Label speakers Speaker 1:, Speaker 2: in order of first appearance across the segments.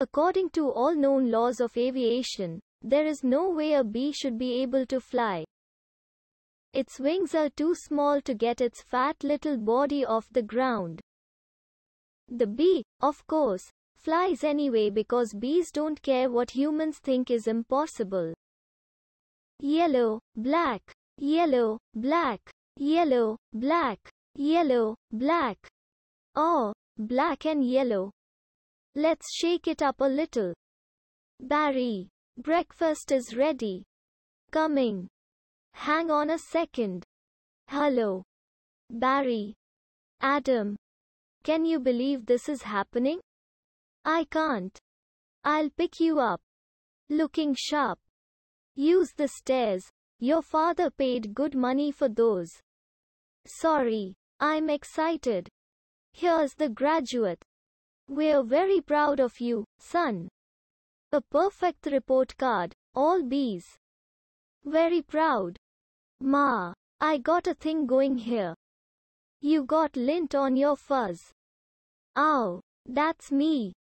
Speaker 1: According to all known laws of aviation, there is no way a bee should be able to fly. Its wings are too small to get its fat little body off the ground. The bee, of course, flies anyway because bees don't care what humans think is impossible. Yellow, black, yellow, black, yellow, black, yellow, black. Oh, black and yellow, Let's shake it up a little. Barry, breakfast is ready. Coming. Hang on a second. Hello. Barry. Adam. Can you believe this is happening? I can't. I'll pick you up. Looking sharp. Use the stairs. Your father paid good money for those. Sorry. I'm excited. Here's the graduate. We're very proud of you, son. A perfect report card, all B's. Very proud. Ma, I got a thing going here. You got lint on your fuzz. Ow, that's me.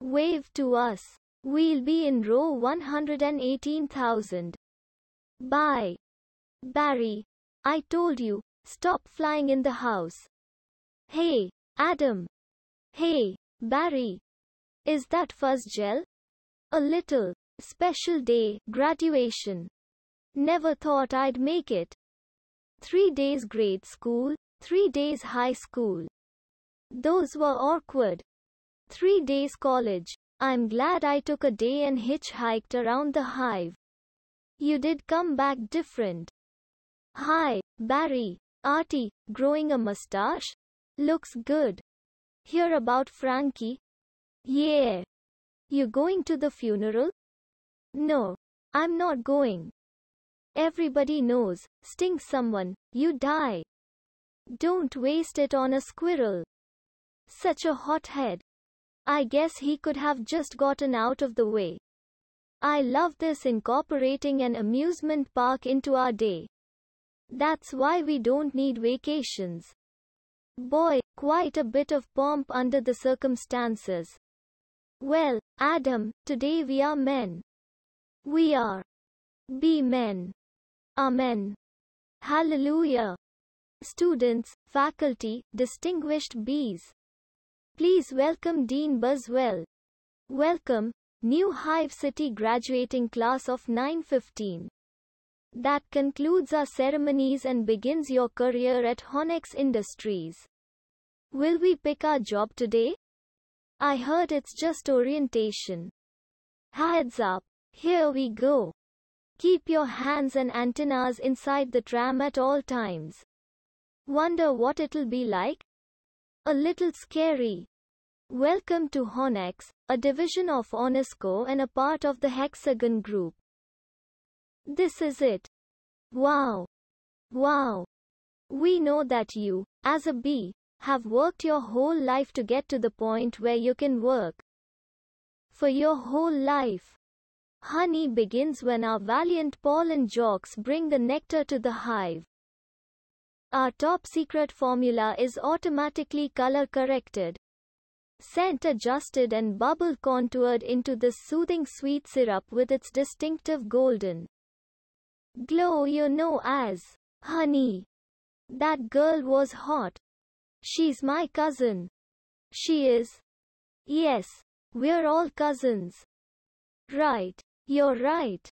Speaker 1: Wave to us. We'll be in row 118,000. Bye. Barry, I told you, stop flying in the house. Hey, Adam. Hey, Barry. Is that fuzz gel? A little. Special day, graduation. Never thought I'd make it. Three days grade school, three days high school. Those were awkward. Three days college. I'm glad I took a day and hitchhiked around the hive. You did come back different. Hi, Barry. Artie, growing a mustache? Looks good. Hear about Frankie? Yeah. You going to the funeral? No. I'm not going. Everybody knows, sting someone, you die. Don't waste it on a squirrel. Such a hothead. I guess he could have just gotten out of the way. I love this incorporating an amusement park into our day. That's why we don't need vacations. Boy, quite a bit of pomp under the circumstances. Well, Adam, today we are men. We are. Be men. Amen. Hallelujah. Students, faculty, distinguished bees. Please welcome Dean Buswell. Welcome, New Hive City graduating class of 915. That concludes our ceremonies and begins your career at Honex Industries. Will we pick our job today? I heard it's just orientation. Heads up. Here we go. Keep your hands and antennas inside the tram at all times. Wonder what it'll be like? A little scary. Welcome to Honex, a division of Onesco and a part of the Hexagon Group. This is it. Wow. Wow. We know that you, as a bee, have worked your whole life to get to the point where you can work for your whole life. Honey begins when our valiant pollen jocks bring the nectar to the hive. Our top secret formula is automatically color corrected, scent adjusted, and bubble contoured into this soothing sweet syrup with its distinctive golden glow you know as honey. That girl was hot. She's my cousin. She is. Yes. We're all cousins. Right. You're right.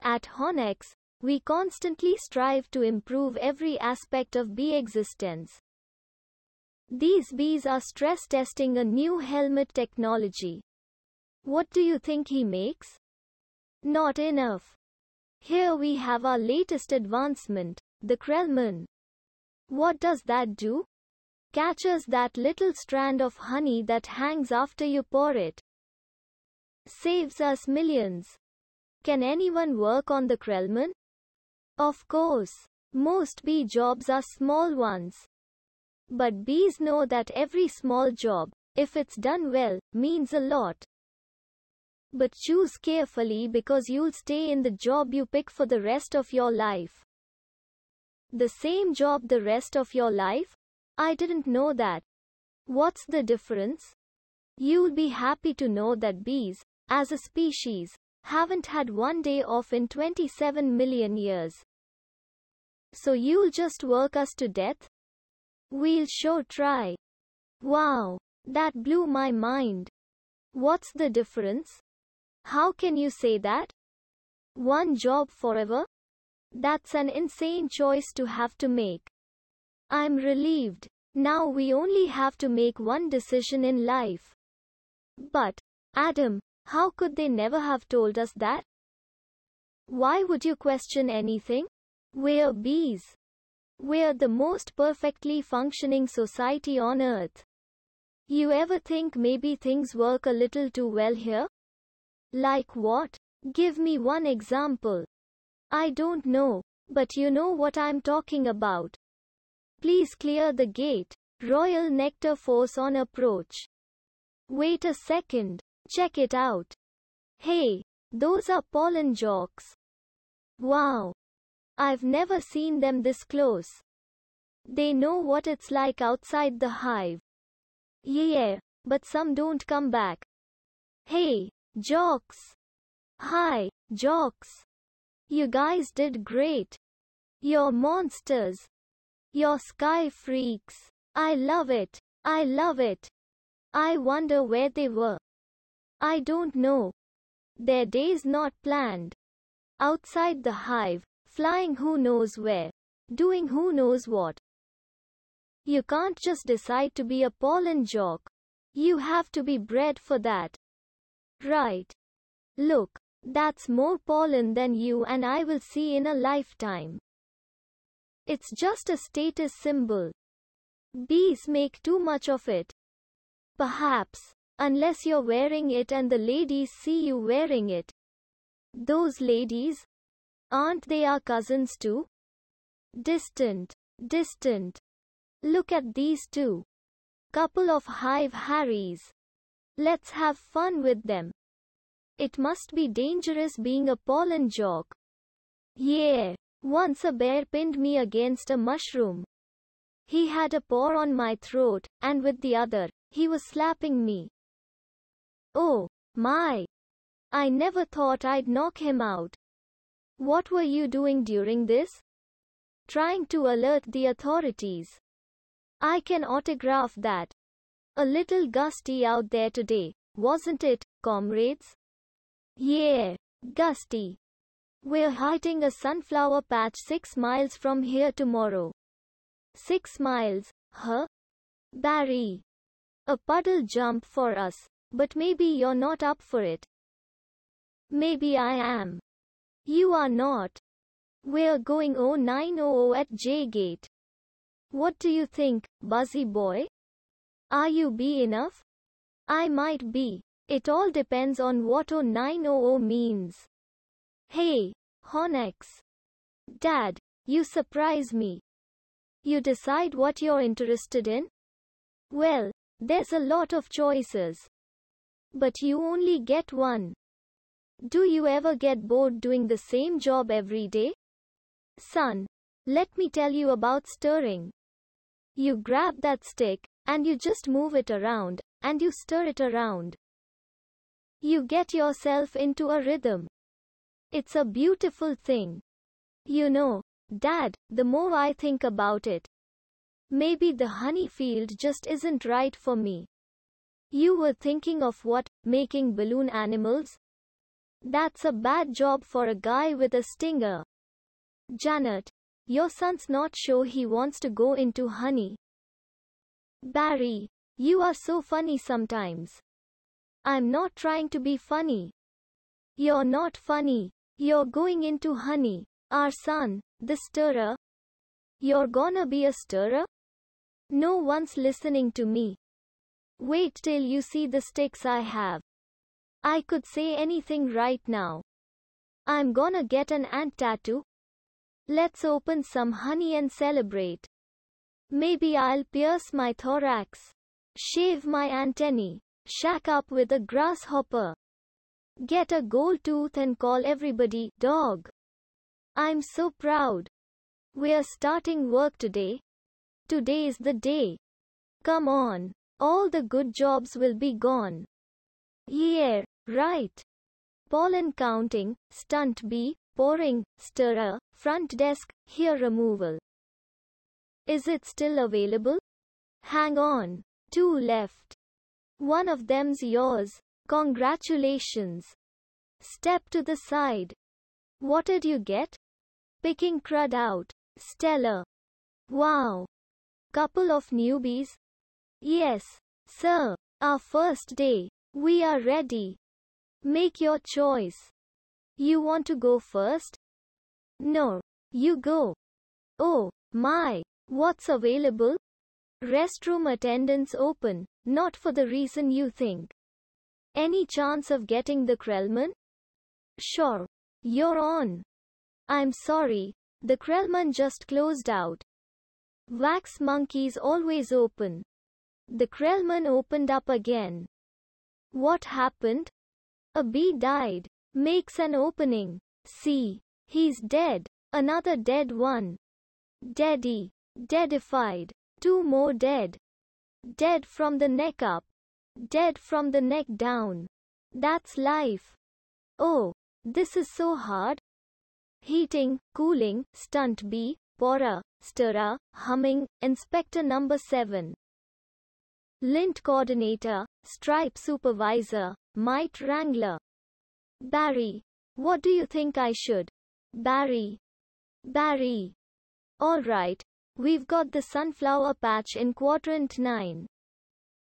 Speaker 1: At Honex, we constantly strive to improve every aspect of bee existence. These bees are stress testing a new helmet technology. What do you think he makes? Not enough. Here we have our latest advancement, the Krellman. What does that do? catches that little strand of honey that hangs after you pour it. Saves us millions. Can anyone work on the Krellman? Of course. Most bee jobs are small ones. But bees know that every small job, if it's done well, means a lot. But choose carefully because you'll stay in the job you pick for the rest of your life. The same job the rest of your life? I didn't know that. What's the difference? You'll be happy to know that bees, as a species, haven't had one day off in 27 million years. So you'll just work us to death? We'll sure try. Wow, that blew my mind. What's the difference? How can you say that? One job forever? That's an insane choice to have to make. I'm relieved. Now we only have to make one decision in life. But, Adam, how could they never have told us that? Why would you question anything? We're bees. We're the most perfectly functioning society on earth. You ever think maybe things work a little too well here? Like what? Give me one example. I don't know, but you know what I'm talking about. Please clear the gate. Royal Nectar Force on approach. Wait a second. Check it out. Hey, those are pollen jocks. Wow. I've never seen them this close. They know what it's like outside the hive. Yeah, but some don't come back. Hey, jocks. Hi, jocks. You guys did great. You're monsters. Your sky freaks. I love it. I love it. I wonder where they were. I don't know. Their day's not planned. Outside the hive, flying who knows where, doing who knows what. You can't just decide to be a pollen jock. You have to be bred for that. Right. Look, that's more pollen than you and I will see in a lifetime. It's just a status symbol. Bees make too much of it. Perhaps. Unless you're wearing it and the ladies see you wearing it. Those ladies? Aren't they our cousins too? Distant. Distant. Look at these two. Couple of hive Harrys. Let's have fun with them. It must be dangerous being a pollen jock. Yeah. Once a bear pinned me against a mushroom. He had a paw on my throat, and with the other, he was slapping me. Oh, my! I never thought I'd knock him out. What were you doing during this? Trying to alert the authorities. I can autograph that. A little gusty out there today, wasn't it, comrades? Yeah, gusty. We're hiding a sunflower patch six miles from here tomorrow. Six miles, huh? Barry. A puddle jump for us. But maybe you're not up for it. Maybe I am. You are not. We're going 0900 at J Gate. What do you think, Buzzy boy? Are you B enough? I might be. It all depends on what 0900 means. Hey, Honex. Dad, you surprise me. You decide what you're interested in? Well, there's a lot of choices. But you only get one. Do you ever get bored doing the same job every day? Son, let me tell you about stirring. You grab that stick, and you just move it around, and you stir it around. You get yourself into a rhythm. It's a beautiful thing. You know, Dad, the more I think about it, maybe the honey field just isn't right for me. You were thinking of what, making balloon animals? That's a bad job for a guy with a stinger. Janet, your son's not sure he wants to go into honey. Barry, you are so funny sometimes. I'm not trying to be funny. You're not funny. You're going into honey, our son, the stirrer. You're gonna be a stirrer? No one's listening to me. Wait till you see the sticks I have. I could say anything right now. I'm gonna get an ant tattoo. Let's open some honey and celebrate. Maybe I'll pierce my thorax. Shave my antennae. Shack up with a grasshopper. Get a gold tooth and call everybody dog. I'm so proud. We're starting work today. Today is the day. Come on. All the good jobs will be gone. Yeah, right. Pollen counting, stunt bee, pouring, stirrer, front desk, hair removal. Is it still available? Hang on. Two left. One of them's yours. Congratulations. Step to the side. What did you get? Picking crud out. Stellar. Wow. Couple of newbies. Yes, sir. Our first day. We are ready. Make your choice. You want to go first? No. You go. Oh, my. What's available? Restroom attendants open. Not for the reason you think. Any chance of getting the Krellman? Sure. You're on. I'm sorry. The Krellman just closed out. Wax monkeys always open. The Krellman opened up again. What happened? A bee died. Makes an opening. See. He's dead. Another dead one. Deady. Deadified. Two more dead. Dead from the neck up. Dead from the neck down. That's life. Oh, this is so hard. Heating, cooling, stunt B, Pora, Stirra, Humming, Inspector Number 7. Lint Coordinator, Stripe Supervisor, Mite Wrangler. Barry. What do you think I should? Barry. Barry. Alright. We've got the sunflower patch in quadrant 9.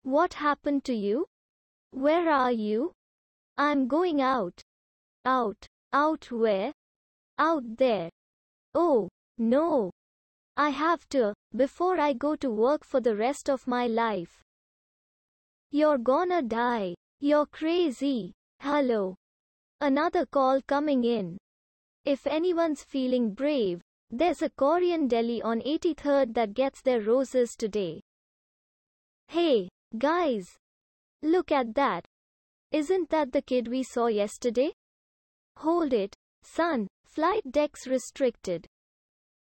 Speaker 1: What happened to you? Where are you? I'm going out. Out. Out where? Out there. Oh, no. I have to, before I go to work for the rest of my life. You're gonna die. You're crazy. Hello. Another call coming in. If anyone's feeling brave, there's a Korean deli on 83rd that gets their roses today. Hey, Guys! Look at that! Isn't that the kid we saw yesterday? Hold it, son, flight decks restricted.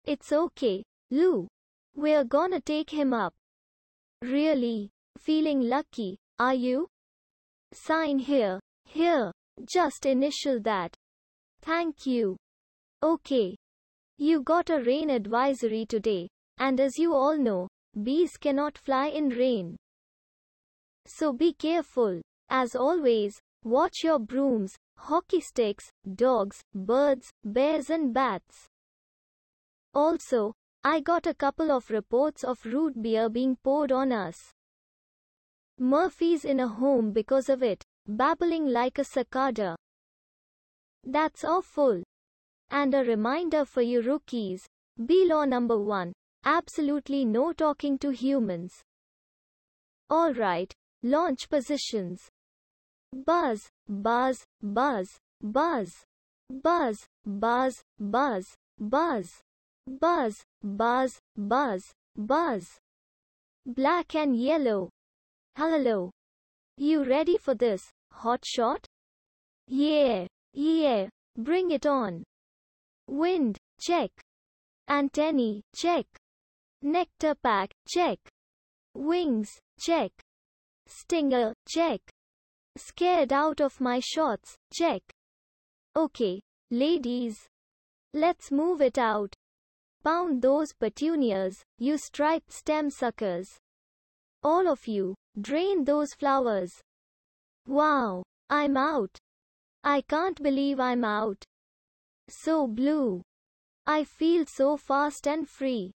Speaker 1: It's okay, Lou. We're gonna take him up. Really? Feeling lucky, are you? Sign here, here, just initial that. Thank you. Okay. You got a rain advisory today, and as you all know, bees cannot fly in rain. So be careful. As always, watch your brooms, hockey sticks, dogs, birds, bears, and bats. Also, I got a couple of reports of root beer being poured on us. Murphy's in a home because of it, babbling like a cicada. That's awful. And a reminder for you rookies be law number one absolutely no talking to humans. Alright, Launch positions. Buzz, buzz, buzz, buzz. Buzz, buzz, buzz, buzz. Buzz, buzz, buzz, buzz. Black and yellow. Hello. You ready for this, hot shot? Yeah, yeah, bring it on. Wind, check. Antennae, check. Nectar pack, check. Wings, check. Stinger, check. Scared out of my shorts, check. Okay, ladies. Let's move it out. Pound those petunias, you striped stem suckers. All of you, drain those flowers. Wow, I'm out. I can't believe I'm out. So blue. I feel so fast and free.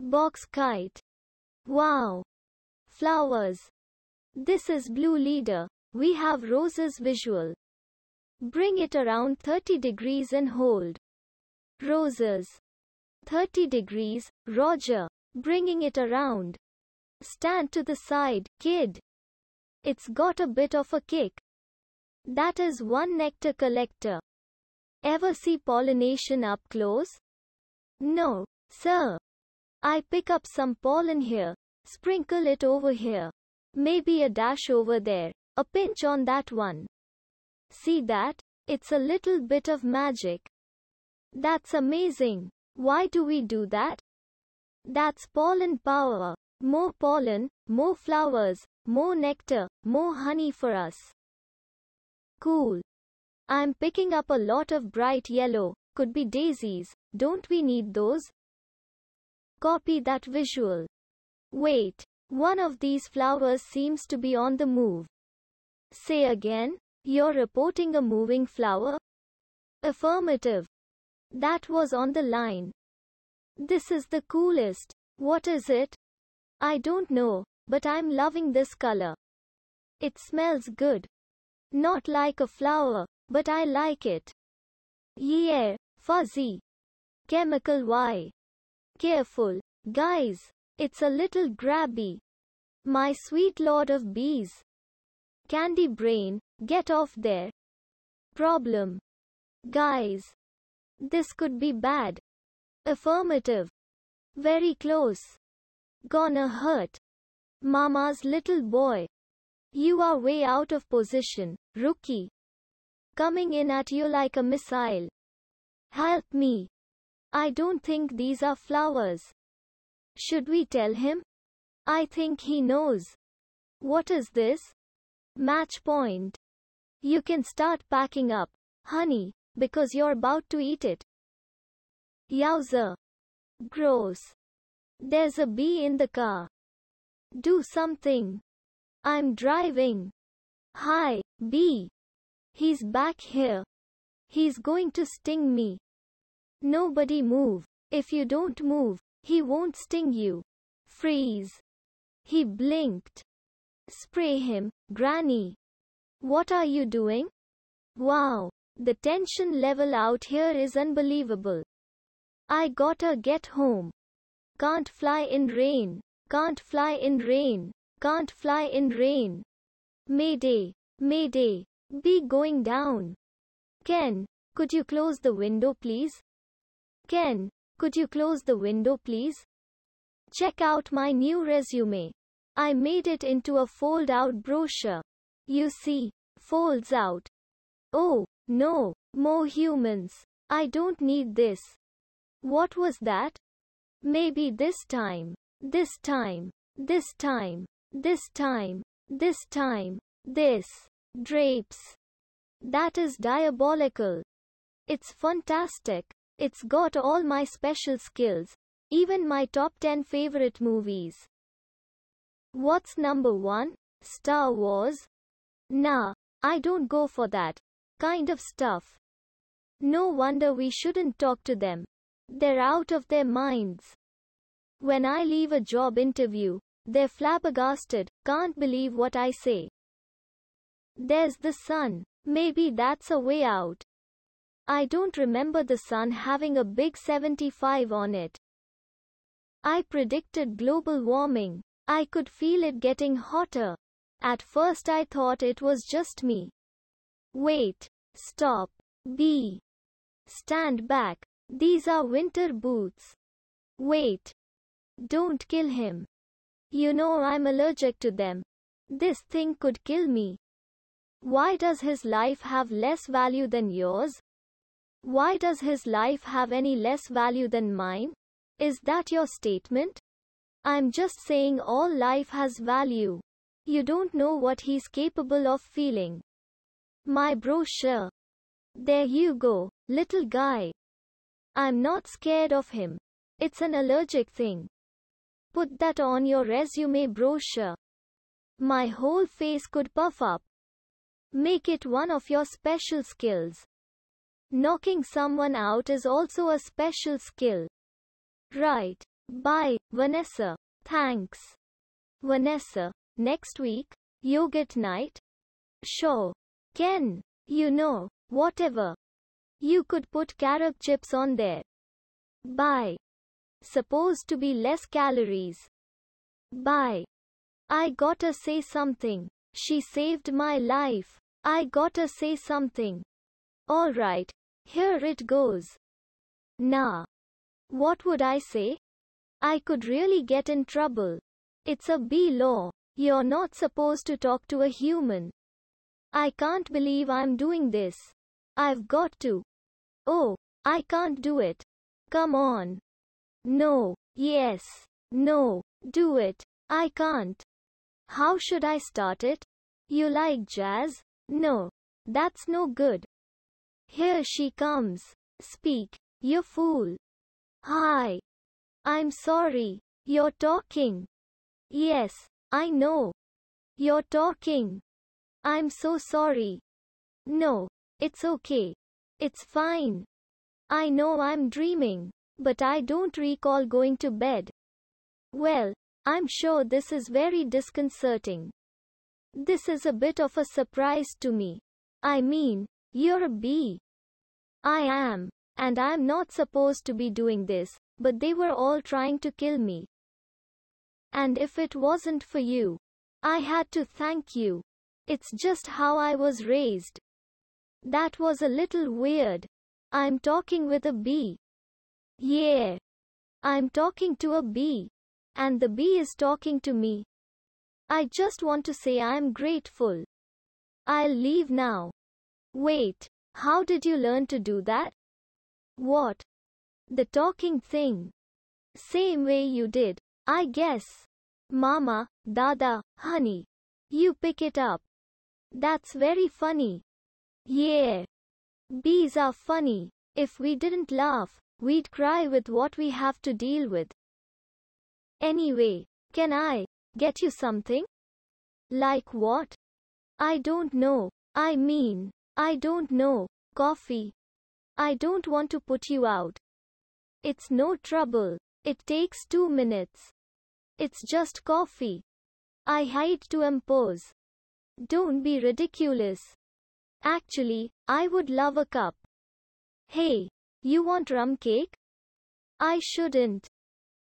Speaker 1: Box kite. Wow. Flowers. This is blue leader. We have roses visual. Bring it around 30 degrees and hold. Roses. 30 degrees, Roger. Bringing it around. Stand to the side, kid. It's got a bit of a kick. That is one nectar collector. Ever see pollination up close? No, sir. I pick up some pollen here, sprinkle it over here. Maybe a dash over there, a pinch on that one. See that? It's a little bit of magic. That's amazing. Why do we do that? That's pollen power. More pollen, more flowers, more nectar, more honey for us. Cool. I'm picking up a lot of bright yellow, could be daisies, don't we need those? Copy that visual. Wait. One of these flowers seems to be on the move. Say again, you're reporting a moving flower? Affirmative. That was on the line. This is the coolest. What is it? I don't know, but I'm loving this color. It smells good. Not like a flower, but I like it. Yeah, fuzzy. Chemical Y. Careful, guys. It's a little grabby. My sweet lord of bees. Candy brain, get off there. Problem. Guys. This could be bad. Affirmative. Very close. Gonna hurt. Mama's little boy. You are way out of position, rookie. Coming in at you like a missile. Help me. I don't think these are flowers. Should we tell him? I think he knows. What is this? Match point. You can start packing up, honey, because you're about to eat it. Yowza. Gross. There's a bee in the car. Do something. I'm driving. Hi, bee. He's back here. He's going to sting me. Nobody move. If you don't move, he won't sting you. Freeze. He blinked. Spray him, Granny. What are you doing? Wow. The tension level out here is unbelievable. I gotta get home. Can't fly in rain. Can't fly in rain. Can't fly in rain. Mayday. Mayday. Be going down. Ken, could you close the window please? Ken, could you close the window please? Check out my new resume. I made it into a fold out brochure. You see, folds out. Oh, no, more humans. I don't need this. What was that? Maybe this time. This time. This time. This time. This time. This. Drapes. That is diabolical. It's fantastic. It's got all my special skills, even my top 10 favorite movies. What's number 1? Star Wars? Nah, I don't go for that kind of stuff. No wonder we shouldn't talk to them. They're out of their minds. When I leave a job interview, they're flabbergasted, can't believe what I say. There's the sun. Maybe that's a way out. I don't remember the sun having a big 75 on it. I predicted global warming. I could feel it getting hotter. At first I thought it was just me. Wait. Stop. B. Stand back. These are winter boots. Wait. Don't kill him. You know I'm allergic to them. This thing could kill me. Why does his life have less value than yours? Why does his life have any less value than mine? Is that your statement? I'm just saying all life has value. You don't know what he's capable of feeling. My brochure. There you go, little guy. I'm not scared of him. It's an allergic thing. Put that on your resume brochure. My whole face could puff up. Make it one of your special skills. Knocking someone out is also a special skill. Right. Bye, Vanessa. Thanks. Vanessa. Next week, yogurt night? Sure. Ken. You know, whatever. You could put carrot chips on there. Bye. Supposed to be less calories. Bye. I gotta say something. She saved my life. I gotta say something. Alright, here it goes. Nah. What would I say? I could really get in trouble. It's a B law. You're not supposed to talk to a human. I can't believe I'm doing this. I've got to. Oh, I can't do it. Come on. No. Yes. No. Do it. I can't. How should I start it? You like jazz? No. That's no good. Here she comes. Speak, you fool. Hi. I'm sorry. You're talking. Yes, I know. You're talking. I'm so sorry. No, it's okay. It's fine. I know I'm dreaming, but I don't recall going to bed. Well, I'm sure this is very disconcerting. This is a bit of a surprise to me. I mean, you're a bee. I am. And I'm not supposed to be doing this, but they were all trying to kill me. And if it wasn't for you, I had to thank you. It's just how I was raised. That was a little weird. I'm talking with a bee. Yeah. I'm talking to a bee. And the bee is talking to me. I just want to say I'm grateful. I'll leave now. Wait, how did you learn to do that? What? The talking thing. Same way you did, I guess. Mama, Dada, honey. You pick it up. That's very funny. Yeah. Bees are funny. If we didn't laugh, we'd cry with what we have to deal with. Anyway, can I get you something? Like what? I don't know. I mean, I don't know, coffee. I don't want to put you out. It's no trouble. It takes two minutes. It's just coffee. I hate to impose. Don't be ridiculous. Actually, I would love a cup. Hey, you want rum cake? I shouldn't.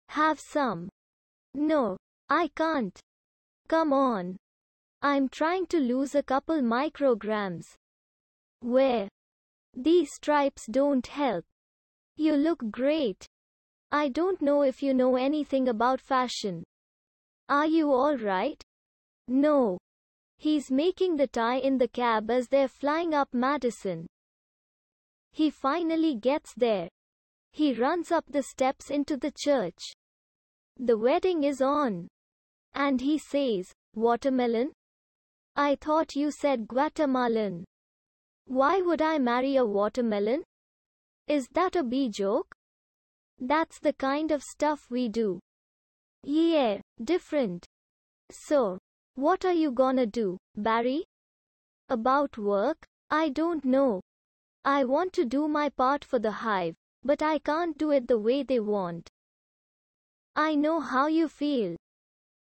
Speaker 1: Have some. No, I can't. Come on. I'm trying to lose a couple micrograms. Where? These stripes don't help. You look great. I don't know if you know anything about fashion. Are you alright? No. He's making the tie in the cab as they're flying up Madison. He finally gets there. He runs up the steps into the church. The wedding is on. And he says, Watermelon? I thought you said Guatemalan. Why would I marry a watermelon? Is that a bee joke? That's the kind of stuff we do. Yeah, different. So, what are you gonna do, Barry? About work? I don't know. I want to do my part for the hive, but I can't do it the way they want. I know how you feel.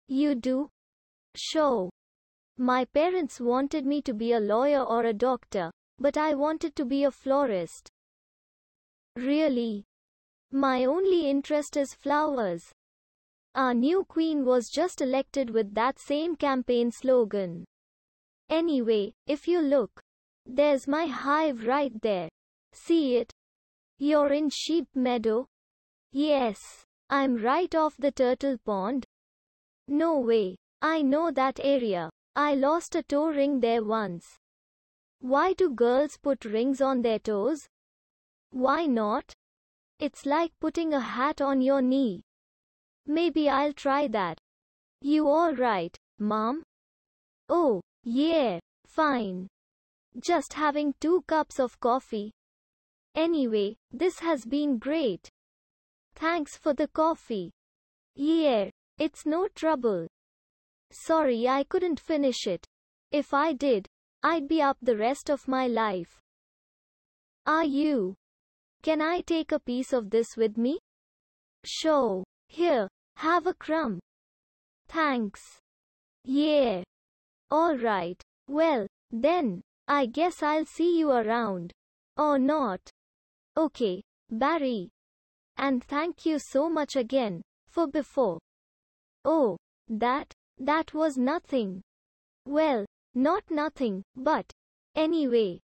Speaker 1: You do? Sure. My parents wanted me to be a lawyer or a doctor, but I wanted to be a florist. Really. My only interest is flowers. Our new queen was just elected with that same campaign slogan. Anyway, if you look, there's my hive right there. See it? You're in Sheep Meadow? Yes. I'm right off the turtle pond. No way. I know that area. I lost a toe ring there once. Why do girls put rings on their toes? Why not? It's like putting a hat on your knee. Maybe I'll try that. You alright, mom? Oh, yeah, fine. Just having two cups of coffee. Anyway, this has been great. Thanks for the coffee. Yeah, it's no trouble. Sorry I couldn't finish it. If I did, I'd be up the rest of my life. Are you? Can I take a piece of this with me? Sure. Here, have a crumb. Thanks. Yeah. All right. Well, then, I guess I'll see you around. Or not. Okay, Barry. And thank you so much again, for before. Oh, that, that was nothing. Well, not nothing, but. Anyway.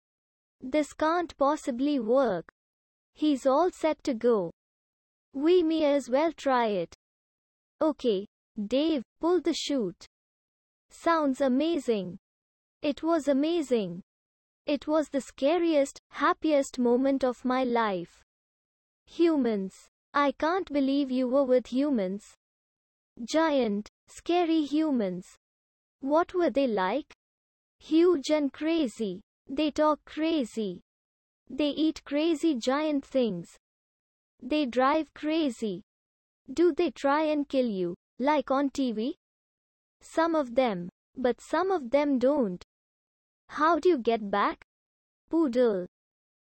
Speaker 1: This can't possibly work. He's all set to go. We may as well try it. Okay. Dave, pull the chute. Sounds amazing. It was amazing. It was the scariest, happiest moment of my life. Humans. I can't believe you were with humans. Giant, scary humans. What were they like? Huge and crazy. They talk crazy. They eat crazy giant things. They drive crazy. Do they try and kill you, like on TV? Some of them, but some of them don't. How do you get back? Poodle.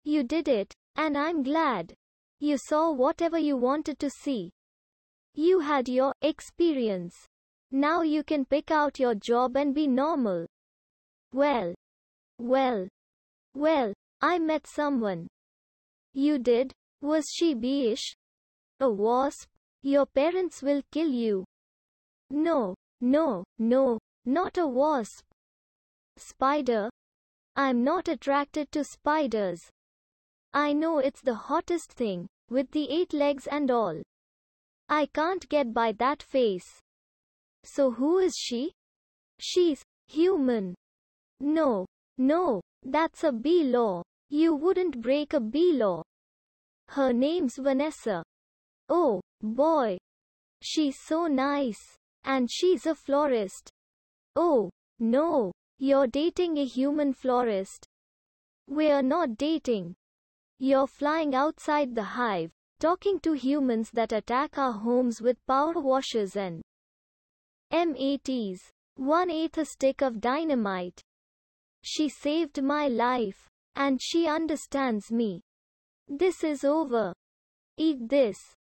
Speaker 1: You did it, and I'm glad. You saw whatever you wanted to see. You had your experience. Now you can pick out your job and be normal. Well, well, well, I met someone. You did? Was she beish? A wasp? Your parents will kill you. No, no, no, not a wasp. Spider? I'm not attracted to spiders. I know it's the hottest thing, with the eight legs and all. I can't get by that face. So who is she? She's human. No, no, that's a B law. You wouldn't break a B law. Her name's Vanessa. Oh, boy. She's so nice. And she's a florist. Oh, no. You're dating a human florist. We're not dating. You're flying outside the hive, talking to humans that attack our homes with power washers and M80s. one eighth a stick of dynamite. She saved my life. And she understands me. This is over. Eat this.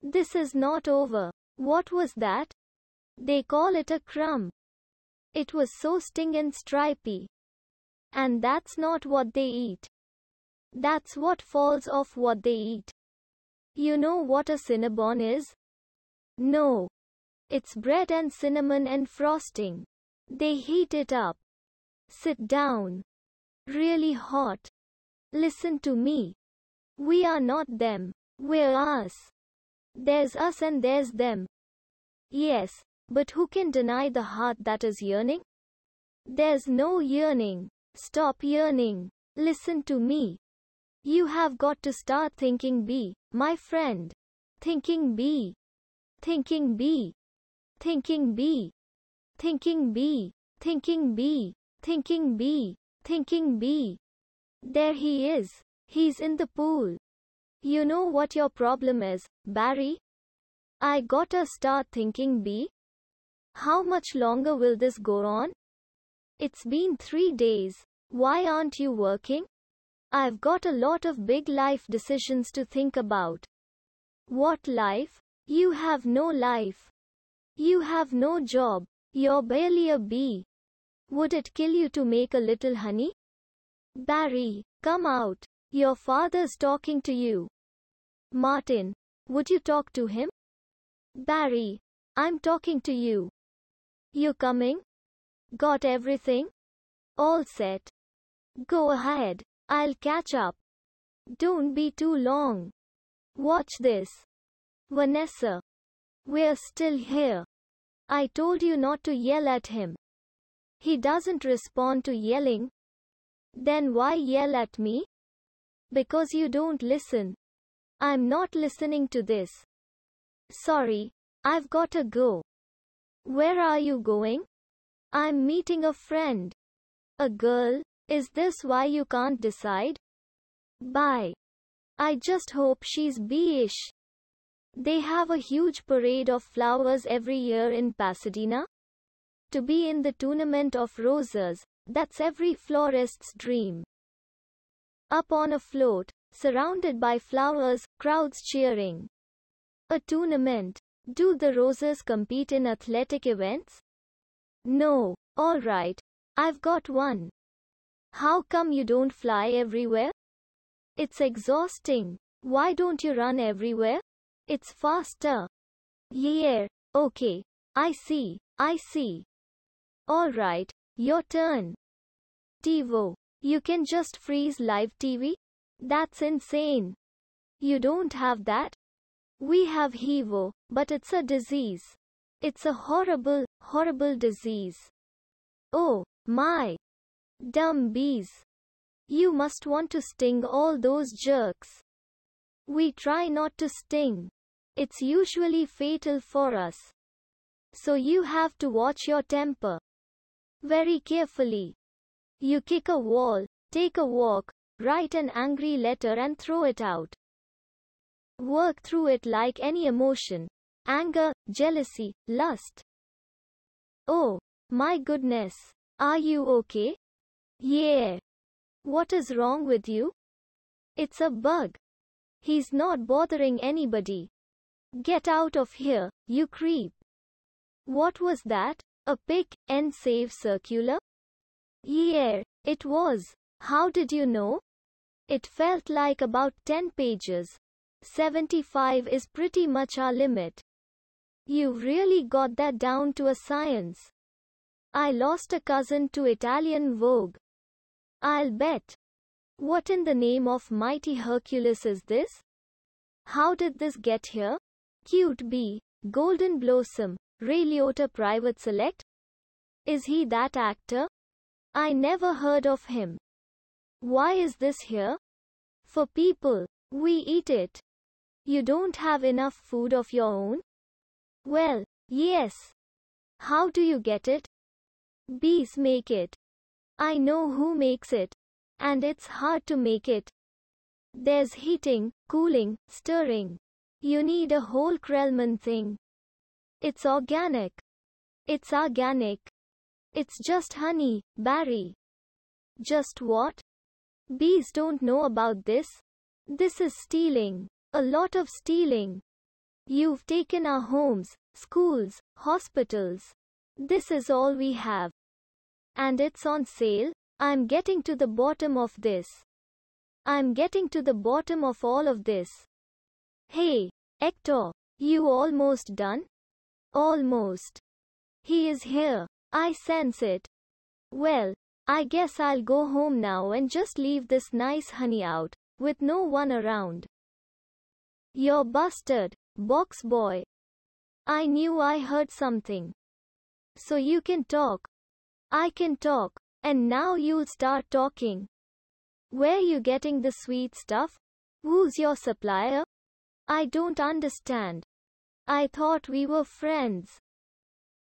Speaker 1: This is not over. What was that? They call it a crumb. It was so sting and stripy. And that's not what they eat. That's what falls off what they eat. You know what a Cinnabon is? No. It's bread and cinnamon and frosting. They heat it up. Sit down. Really hot. Listen to me. We are not them. We're us. There's us and there's them. Yes, but who can deny the heart that is yearning? There's no yearning. Stop yearning. Listen to me. You have got to start thinking B, my friend. Thinking B. Thinking B. Thinking B. Thinking B. Thinking B. Thinking bee, thinking bee. There he is. He's in the pool. You know what your problem is, Barry? I gotta start thinking bee. How much longer will this go on? It's been three days. Why aren't you working? I've got a lot of big life decisions to think about. What life? You have no life. You have no job. You're barely a bee. Would it kill you to make a little honey? Barry, come out. Your father's talking to you. Martin, would you talk to him? Barry, I'm talking to you. You coming? Got everything? All set. Go ahead. I'll catch up. Don't be too long. Watch this. Vanessa. We're still here. I told you not to yell at him. He doesn't respond to yelling. Then why yell at me? Because you don't listen. I'm not listening to this. Sorry, I've gotta go. Where are you going? I'm meeting a friend. A girl, is this why you can't decide? Bye. I just hope she's bee-ish. They have a huge parade of flowers every year in Pasadena to be in the tournament of roses, that's every florist's dream. Up on a float, surrounded by flowers, crowds cheering. A tournament. Do the roses compete in athletic events? No, alright, I've got one. How come you don't fly everywhere? It's exhausting. Why don't you run everywhere? It's faster. Yeah, okay. I see, I see. Alright, your turn. TiVo. You can just freeze live TV? That's insane. You don't have that? We have Hevo, but it's a disease. It's a horrible, horrible disease. Oh, my. Dumb bees. You must want to sting all those jerks. We try not to sting. It's usually fatal for us. So you have to watch your temper. Very carefully. You kick a wall, take a walk, write an angry letter and throw it out. Work through it like any emotion. Anger, jealousy, lust. Oh, my goodness. Are you okay? Yeah. What is wrong with you? It's a bug. He's not bothering anybody. Get out of here, you creep. What was that? A pick and save circular? Yeah, it was. How did you know? It felt like about 10 pages. 75 is pretty much our limit. You've really got that down to a science. I lost a cousin to Italian Vogue. I'll bet. What in the name of mighty Hercules is this? How did this get here? Cute bee, golden blossom, Ray Liotta Private Select? Is he that actor? I never heard of him. Why is this here? For people. We eat it. You don't have enough food of your own? Well, yes. How do you get it? Bees make it. I know who makes it. And it's hard to make it. There's heating, cooling, stirring. You need a whole Krellman thing. It's organic. It's organic. It's just honey, Barry. Just what? Bees don't know about this. This is stealing. A lot of stealing. You've taken our homes, schools, hospitals. This is all we have. And it's on sale. I'm getting to the bottom of this. I'm getting to the bottom of all of this. Hey, Hector, you almost done? Almost. He is here. I sense it. Well, I guess I'll go home now and just leave this nice honey out, with no one around. You're busted, box boy. I knew I heard something. So you can talk. I can talk. And now you'll start talking. Where you getting the sweet stuff? Who's your supplier? I don't understand. I thought we were friends.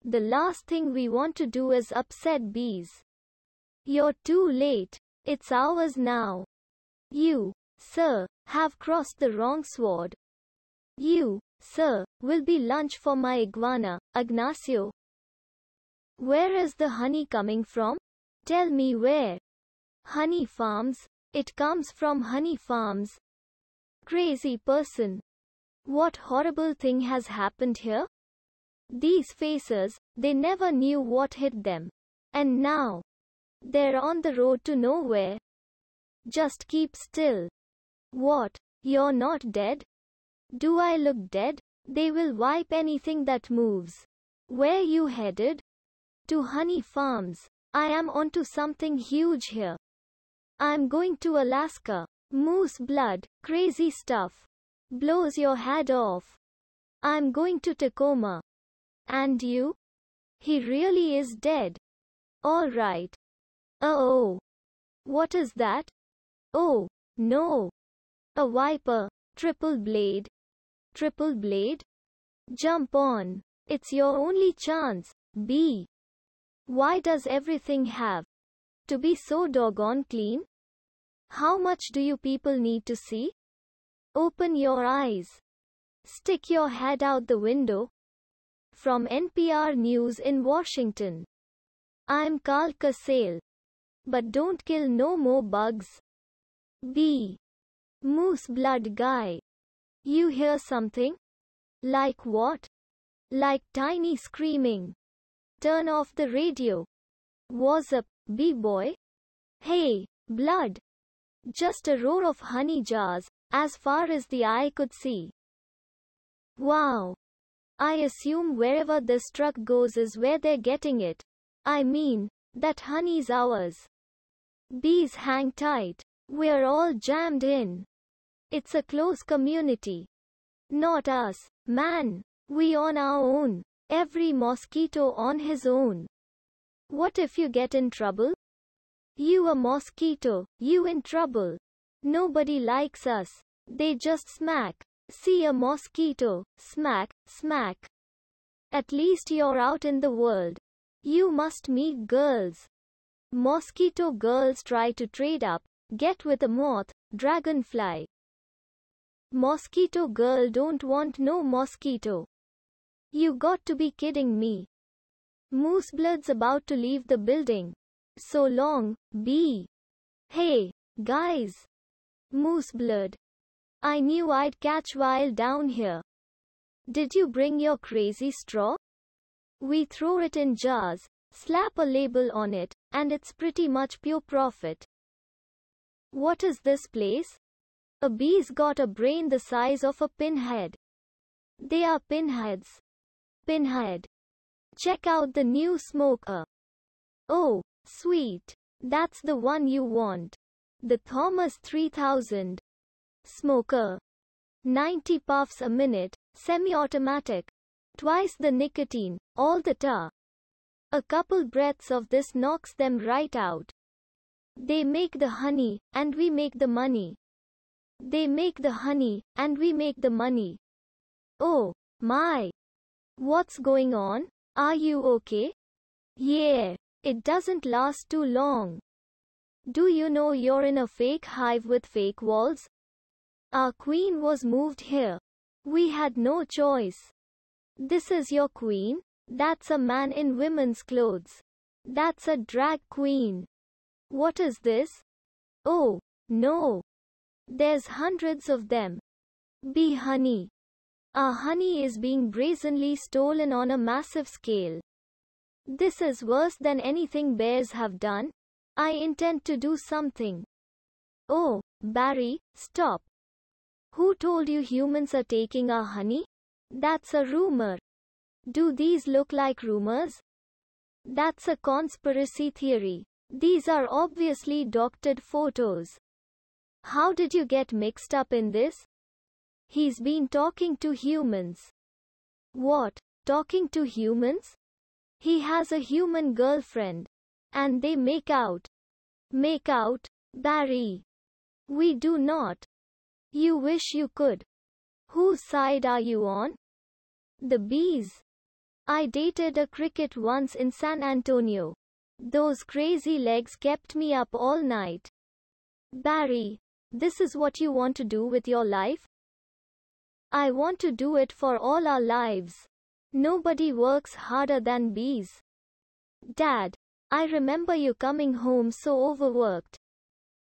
Speaker 1: The last thing we want to do is upset bees. You're too late. It's ours now. You, sir, have crossed the wrong sword. You, sir, will be lunch for my iguana, Ignacio. Where is the honey coming from? Tell me where. Honey farms. It comes from honey farms. Crazy person. What horrible thing has happened here? These faces, they never knew what hit them. And now, they're on the road to nowhere. Just keep still. What? You're not dead? Do I look dead? They will wipe anything that moves. Where you headed? To honey farms. I am onto something huge here. I'm going to Alaska. Moose blood, crazy stuff. Blows your head off. I'm going to Tacoma. And you? He really is dead. All right. Oh. What is that? Oh, no. A wiper. Triple blade. Triple blade? Jump on. It's your only chance. B. Why does everything have to be so doggone clean? How much do you people need to see? Open your eyes. Stick your head out the window. From NPR News in Washington. I'm Carl Casale. But don't kill no more bugs. B. Moose blood guy. You hear something? Like what? Like tiny screaming. Turn off the radio. Was up, B boy? Hey, blood. Just a roar of honey jars, as far as the eye could see. Wow. I assume wherever this truck goes is where they're getting it. I mean, that honey's ours. Bees hang tight. We're all jammed in. It's a close community. Not us, man. We on our own. Every mosquito on his own. What if you get in trouble? You a mosquito, you in trouble. Nobody likes us. They just smack. See a mosquito, smack, smack. At least you're out in the world. You must meet girls. Mosquito girls try to trade up, get with a moth, dragonfly. Mosquito girl don't want no mosquito. You got to be kidding me. Mooseblood's about to leave the building. So long, B. Hey, guys. Moose blood. I knew I'd catch wild down here. Did you bring your crazy straw? We throw it in jars, slap a label on it, and it's pretty much pure profit. What is this place? A bee's got a brain the size of a pinhead. They are pinheads. Pinhead. Check out the new smoker. Oh, sweet. That's the one you want. The Thomas 3000 smoker 90 puffs a minute, semi-automatic, twice the nicotine, all the tar. A couple breaths of this knocks them right out. They make the honey, and we make the money. They make the honey, and we make the money. Oh, my. What's going on? Are you okay? Yeah. It doesn't last too long. Do you know you're in a fake hive with fake walls? Our queen was moved here. We had no choice. This is your queen? That's a man in women's clothes. That's a drag queen. What is this? Oh, no. There's hundreds of them. Bee honey. Our honey is being brazenly stolen on a massive scale. This is worse than anything bears have done. I intend to do something. Oh, Barry, stop. Who told you humans are taking our honey? That's a rumor. Do these look like rumors? That's a conspiracy theory. These are obviously doctored photos. How did you get mixed up in this? He's been talking to humans. What? Talking to humans? He has a human girlfriend. And they make out. Make out, Barry. We do not. You wish you could. Whose side are you on? The bees. I dated a cricket once in San Antonio. Those crazy legs kept me up all night. Barry, this is what you want to do with your life? I want to do it for all our lives. Nobody works harder than bees. Dad, I remember you coming home so overworked.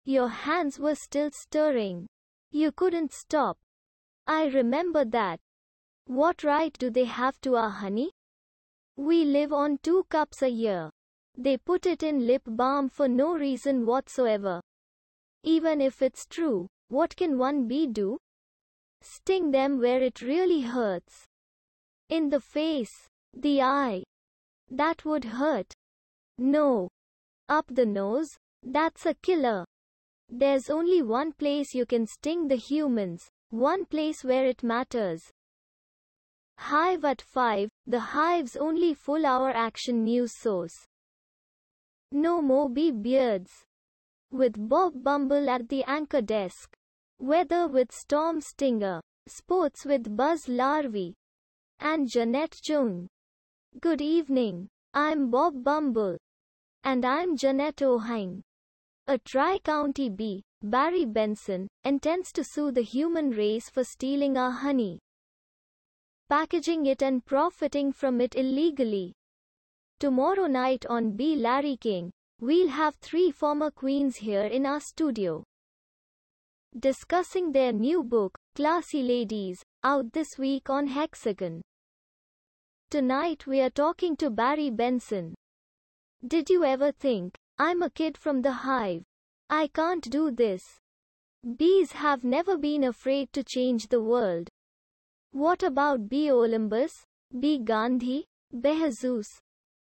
Speaker 1: Your hands were still stirring. You couldn't stop. I remember that. What right do they have to our honey? We live on two cups a year. They put it in lip balm for no reason whatsoever. Even if it's true, what can one bee do? Sting them where it really hurts. In the face, the eye. That would hurt. No. Up the nose? That's a killer. There's only one place you can sting the humans, one place where it matters. Hive at 5, the Hive's only full hour action news source. No more be beards. With Bob Bumble at the anchor desk. Weather with Storm Stinger. Sports with Buzz Larvey. And Jeanette Jung. Good evening. I'm Bob Bumble. And I'm Jeanette O'Hine. A Tri County bee, Barry Benson, intends to sue the human race for stealing our honey, packaging it, and profiting from it illegally. Tomorrow night on Bee Larry King, we'll have three former queens here in our studio discussing their new book, Classy Ladies, out this week on Hexagon. Tonight we are talking to Barry Benson. Did you ever think, I'm a kid from the hive? I can't do this. Bees have never been afraid to change the world. What about Bee Olympus, Bee Gandhi, Behazus?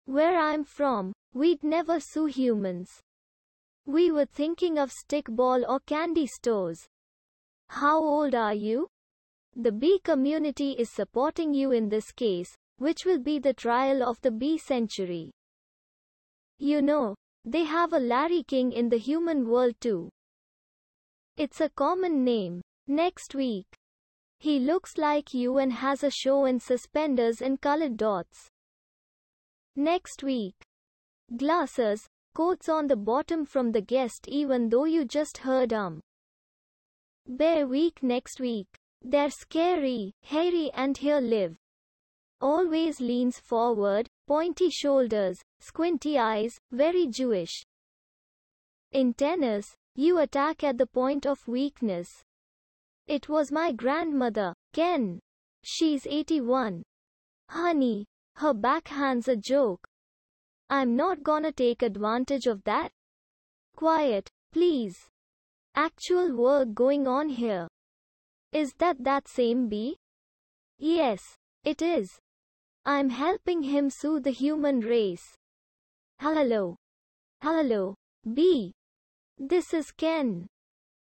Speaker 1: Where I'm from, we'd never sue humans. We were thinking of stickball or candy stores. How old are you? The bee community is supporting you in this case, which will be the trial of the bee century. You know, they have a Larry King in the human world too. It's a common name. Next week. He looks like you and has a show in suspenders and colored dots. Next week. Glasses, coats on the bottom from the guest even though you just heard um. Bear week next week. They're scary, hairy and here live. Always leans forward, pointy shoulders, squinty eyes, very Jewish. In tennis, you attack at the point of weakness. It was my grandmother, Ken. She's 81. Honey, her backhand's a joke. I'm not gonna take advantage of that. Quiet, please. Actual work going on here. Is that that same bee? Yes, it is. I'm helping him sue the human race. Hello. Hello. B. This is Ken.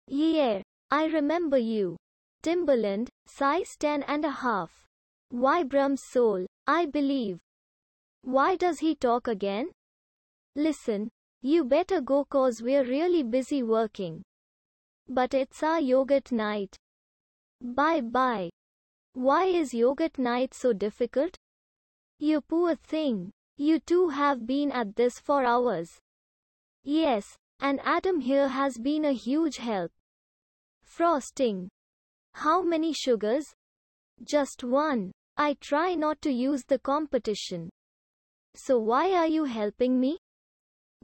Speaker 1: Yeah, I remember you. Timberland, size ten and a half. Wybrum's soul, I believe. Why does he talk again? Listen, you better go cause we're really busy working. But it's our yogurt night. Bye bye. Why is yogurt night so difficult? You poor thing. You two have been at this for hours. Yes, and Adam here has been a huge help. Frosting. How many sugars? Just one. I try not to use the competition. So why are you helping me?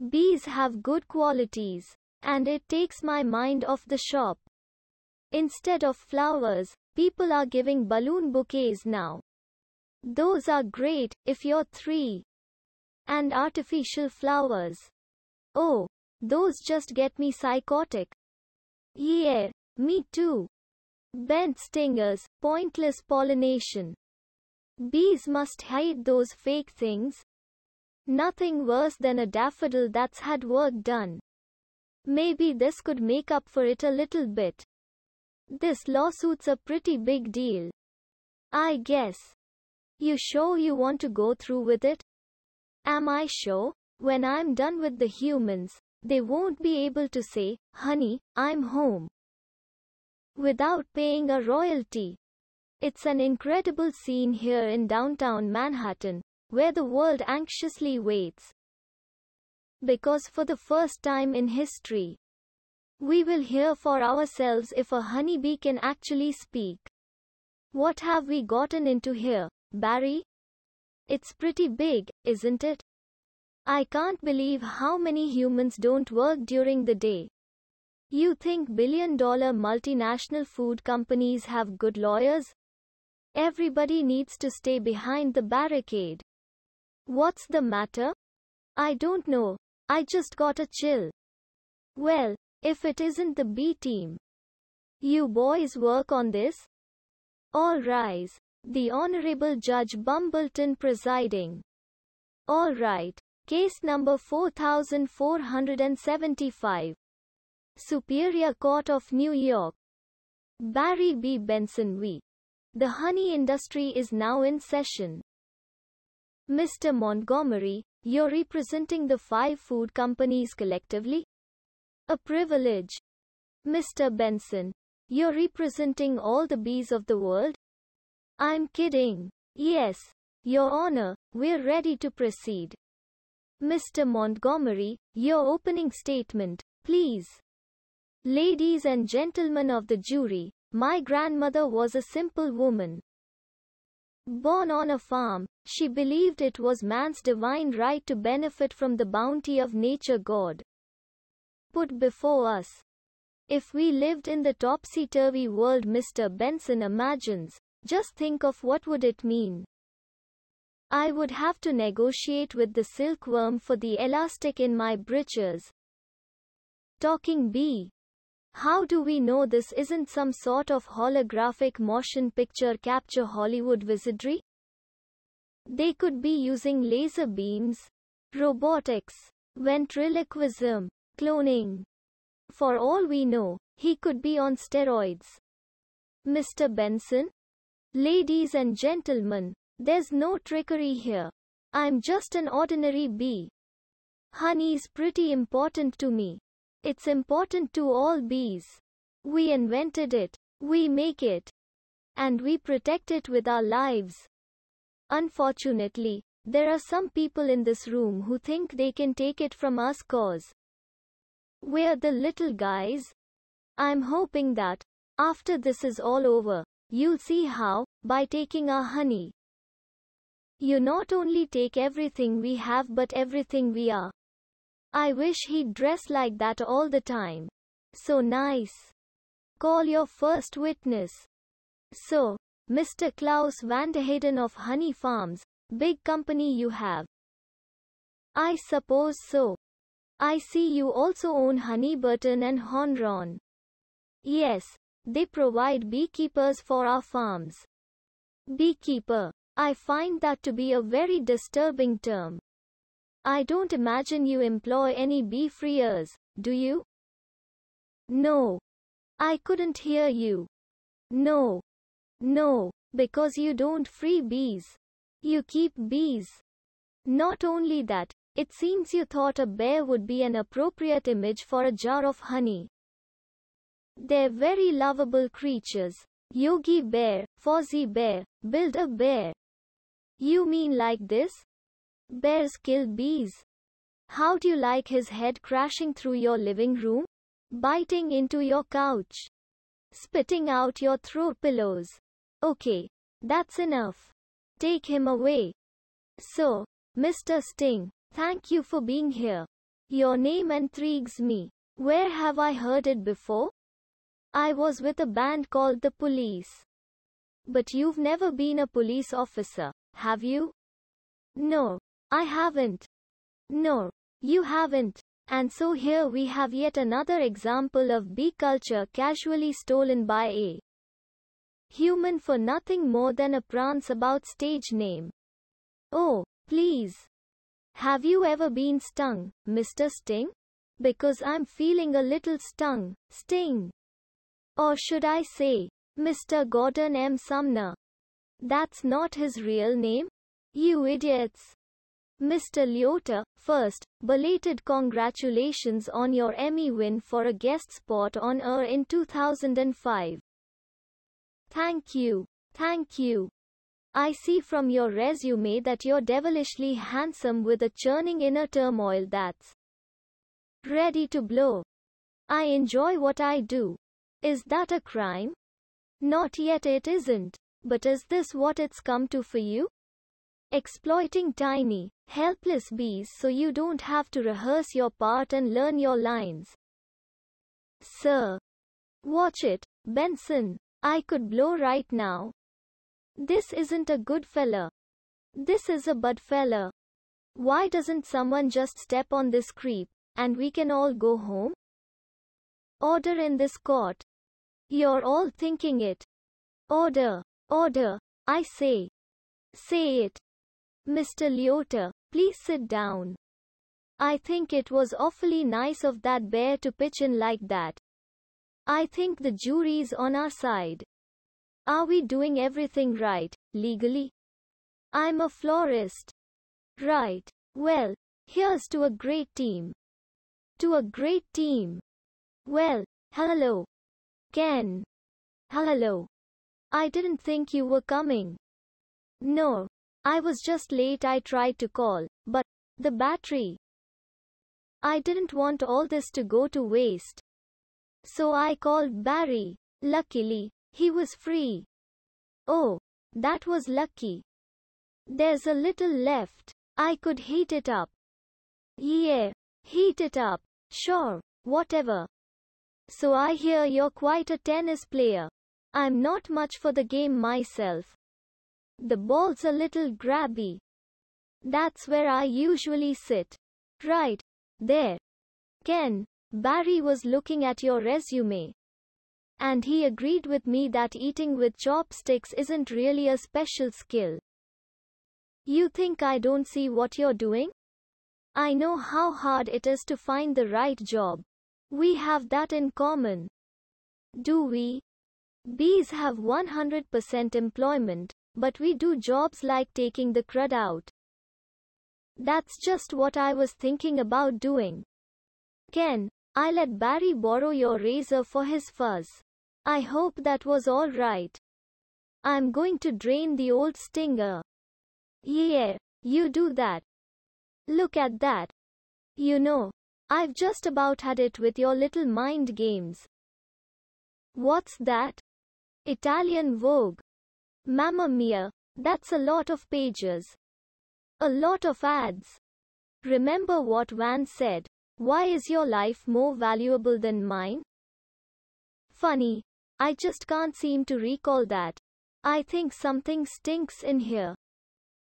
Speaker 1: Bees have good qualities, and it takes my mind off the shop. Instead of flowers, people are giving balloon bouquets now. Those are great, if you're three. And artificial flowers. Oh, those just get me psychotic. Yeah, me too. Bent stingers, pointless pollination. Bees must hide those fake things. Nothing worse than a daffodil that's had work done. Maybe this could make up for it a little bit. This lawsuit's a pretty big deal. I guess. You sure you want to go through with it? Am I sure? When I'm done with the humans, they won't be able to say, honey, I'm home. Without paying a royalty. It's an incredible scene here in downtown Manhattan, where the world anxiously waits. Because for the first time in history, we will hear for ourselves if a honeybee can actually speak. What have we gotten into here? Barry? It's pretty big, isn't it? I can't believe how many humans don't work during the day. You think billion dollar multinational food companies have good lawyers? Everybody needs to stay behind the barricade. What's the matter? I don't know. I just got a chill. Well, if it isn't the B team. You boys work on this? All rise. The Honorable Judge Bumbleton presiding. All right. Case number 4475. Superior Court of New York. Barry B. Benson v. The honey industry is now in session. Mr. Montgomery, you're representing the five food companies collectively? A privilege. Mr. Benson, you're representing all the bees of the world? I'm kidding. Yes, Your Honor, we're ready to proceed. Mr. Montgomery, your opening statement, please. Ladies and gentlemen of the jury, my grandmother was a simple woman. Born on a farm, she believed it was man's divine right to benefit from the bounty of nature God put before us. If we lived in the topsy-turvy world Mr. Benson imagines, just think of what would it mean. I would have to negotiate with the silkworm for the elastic in my breeches. Talking B. How do we know this isn't some sort of holographic motion picture capture Hollywood wizardry? They could be using laser beams, robotics, ventriloquism, cloning. For all we know, he could be on steroids. Mr. Benson, Ladies and gentlemen, there's no trickery here. I'm just an ordinary bee. Honey's pretty important to me. It's important to all bees. We invented it, we make it, and we protect it with our lives. Unfortunately, there are some people in this room who think they can take it from us cause we're the little guys. I'm hoping that, after this is all over, You'll see how, by taking our honey. You not only take everything we have but everything we are. I wish he'd dress like that all the time. So nice. Call your first witness. So, Mr. Klaus van der Heyden of Honey Farms, big company you have. I suppose so. I see you also own Honey Burton and Honron. Yes, they provide beekeepers for our farms. Beekeeper. I find that to be a very disturbing term. I don't imagine you employ any bee freers, do you? No. I couldn't hear you. No. No, because you don't free bees. You keep bees. Not only that, it seems you thought a bear would be an appropriate image for a jar of honey. They're very lovable creatures. Yogi Bear, Fozzie Bear, Build a Bear. You mean like this? Bears kill bees. How do you like his head crashing through your living room? Biting into your couch? Spitting out your throw pillows? Okay, that's enough. Take him away. So, Mr. Sting, thank you for being here. Your name intrigues me. Where have I heard it before? I was with a band called the police. But you've never been a police officer, have you? No. I haven't. No. You haven't. And so here we have yet another example of B culture casually stolen by A human for nothing more than a prance about stage name. Oh, please. Have you ever been stung, Mr. Sting? Because I'm feeling a little stung, sting. Or should I say, Mr. Gordon M. Sumner? That's not his real name? You idiots. Mr. Leota, first, belated congratulations on your Emmy win for a guest spot on ER in 2005. Thank you. Thank you. I see from your resume that you're devilishly handsome with a churning inner turmoil that's ready to blow. I enjoy what I do, is that a crime? Not yet it isn't. But is this what it's come to for you? Exploiting tiny, helpless bees so you don't have to rehearse your part and learn your lines. Sir. Watch it, Benson. I could blow right now. This isn't a good fella. This is a bud fella. Why doesn't someone just step on this creep, and we can all go home? Order in this court. You're all thinking it. Order, order, I say. Say it. Mr. Leota, please sit down. I think it was awfully nice of that bear to pitch in like that. I think the jury's on our side. Are we doing everything right, legally? I'm a florist. Right. Well, here's to a great team. To a great team. Well, hello, Ken. Hello. I didn't think you were coming. No. I was just late. I tried to call, but the battery. I didn't want all this to go to waste. So I called Barry. Luckily, he was free. Oh, that was lucky. There's a little left. I could heat it up. Yeah, heat it up. Sure, whatever. So I hear you're quite a tennis player. I'm not much for the game myself. The ball's a little grabby. That's where I usually sit. Right. There. Ken, Barry was looking at your resume. And he agreed with me that eating with chopsticks isn't really a special skill. You think I don't see what you're doing? I know how hard it is to find the right job. We have that in common. Do we? Bees have 100% employment, but we do jobs like taking the crud out. That's just what I was thinking about doing. Ken, I let Barry borrow your razor for his fuzz. I hope that was all right. I'm going to drain the old stinger. Yeah, you do that. Look at that. You know, I've just about had it with your little mind games. What's that? Italian Vogue. Mamma mia, that's a lot of pages. A lot of ads. Remember what Van said. Why is your life more valuable than mine? Funny. I just can't seem to recall that. I think something stinks in here.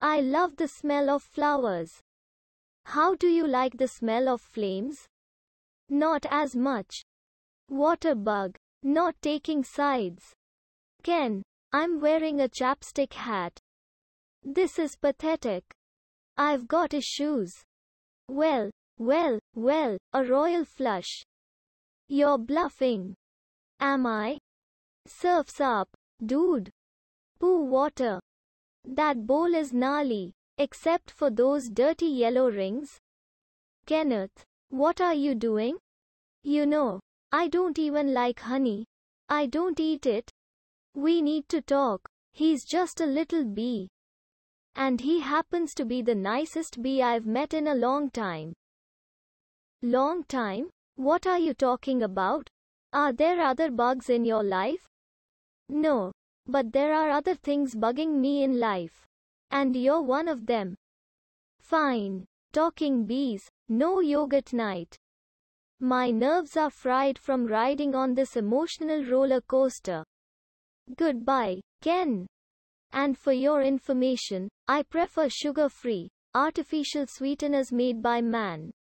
Speaker 1: I love the smell of flowers. How do you like the smell of flames? Not as much. Water bug. Not taking sides. Ken. I'm wearing a chapstick hat. This is pathetic. I've got issues. Well, well, well, a royal flush. You're bluffing. Am I? Surf's up, dude. Poo water. That bowl is gnarly. Except for those dirty yellow rings? Kenneth, what are you doing? You know, I don't even like honey. I don't eat it. We need to talk. He's just a little bee. And he happens to be the nicest bee I've met in a long time. Long time? What are you talking about? Are there other bugs in your life? No, but there are other things bugging me in life. And you're one of them. Fine. Talking bees, no yogurt night. My nerves are fried from riding on this emotional roller coaster. Goodbye, Ken. And for your information, I prefer sugar free, artificial sweeteners made by man.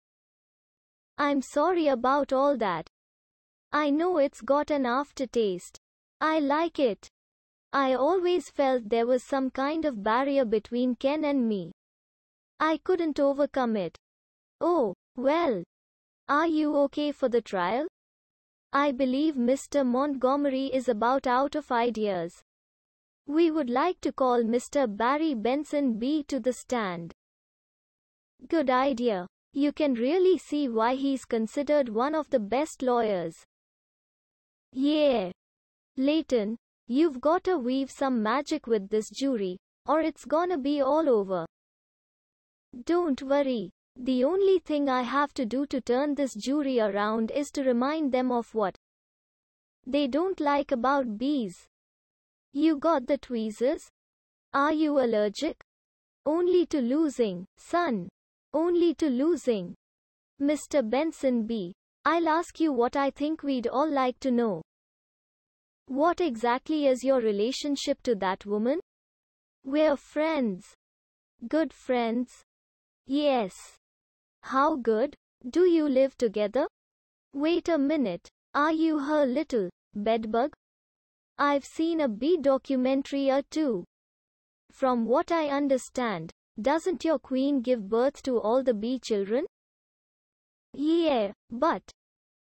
Speaker 1: I'm sorry about all that. I know it's got an aftertaste. I like it. I always felt there was some kind of barrier between Ken and me. I couldn't overcome it. Oh, well. Are you okay for the trial? I believe Mr. Montgomery is about out of ideas. We would like to call Mr. Barry Benson B to the stand. Good idea. You can really see why he's considered one of the best lawyers. Yeah. Leighton, You've gotta weave some magic with this jury, or it's gonna be all over. Don't worry. The only thing I have to do to turn this jury around is to remind them of what they don't like about bees. You got the tweezers? Are you allergic? Only to losing, son. Only to losing. Mr. Benson B. I'll ask you what I think we'd all like to know. What exactly is your relationship to that woman? We're friends. Good friends. Yes. How good? Do you live together? Wait a minute. Are you her little bedbug? I've seen a bee documentary or two. From what I understand, doesn't your queen give birth to all the bee children? Yeah, but.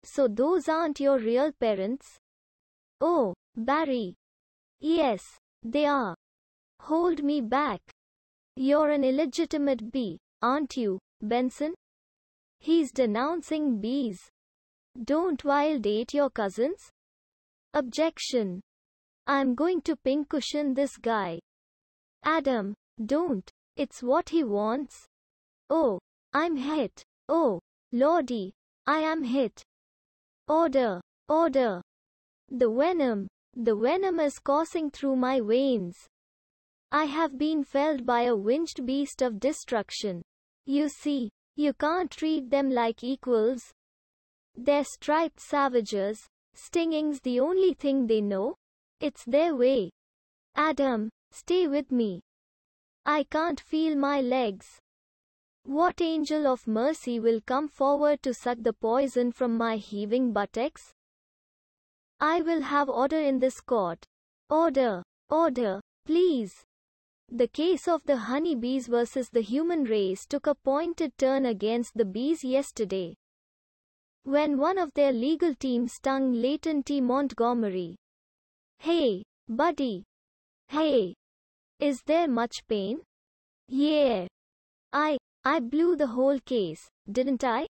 Speaker 1: So those aren't your real parents? Oh, Barry. Yes, they are. Hold me back. You're an illegitimate bee, aren't you, Benson? He's denouncing bees. Don't wild date your cousins? Objection. I'm going to pincushion this guy. Adam, don't. It's what he wants. Oh, I'm hit. Oh, Lordy, I am hit. Order, order. The venom. The venom is coursing through my veins. I have been felled by a winged beast of destruction. You see, you can't treat them like equals. They're striped savages. Stinging's the only thing they know. It's their way. Adam, stay with me. I can't feel my legs. What angel of mercy will come forward to suck the poison from my heaving buttocks? I will have order in this court. Order. Order. Please. The case of the honeybees versus the human race took a pointed turn against the bees yesterday. When one of their legal team stung Leighton T. Montgomery. Hey, buddy. Hey. Is there much pain? Yeah. I, I blew the whole case, didn't I?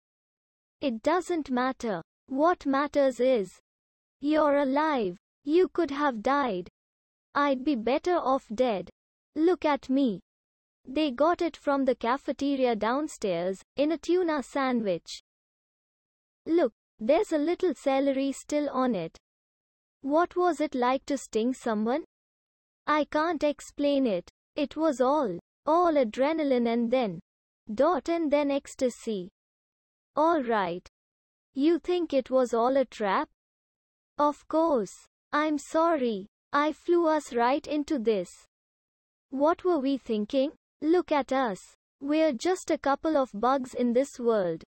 Speaker 1: It doesn't matter. What matters is, you're alive. You could have died. I'd be better off dead. Look at me. They got it from the cafeteria downstairs, in a tuna sandwich. Look, there's a little celery still on it. What was it like to sting someone? I can't explain it. It was all, all adrenaline and then, dot and then ecstasy. All right. You think it was all a trap? Of course. I'm sorry. I flew us right into this. What were we thinking? Look at us. We're just a couple of bugs in this world.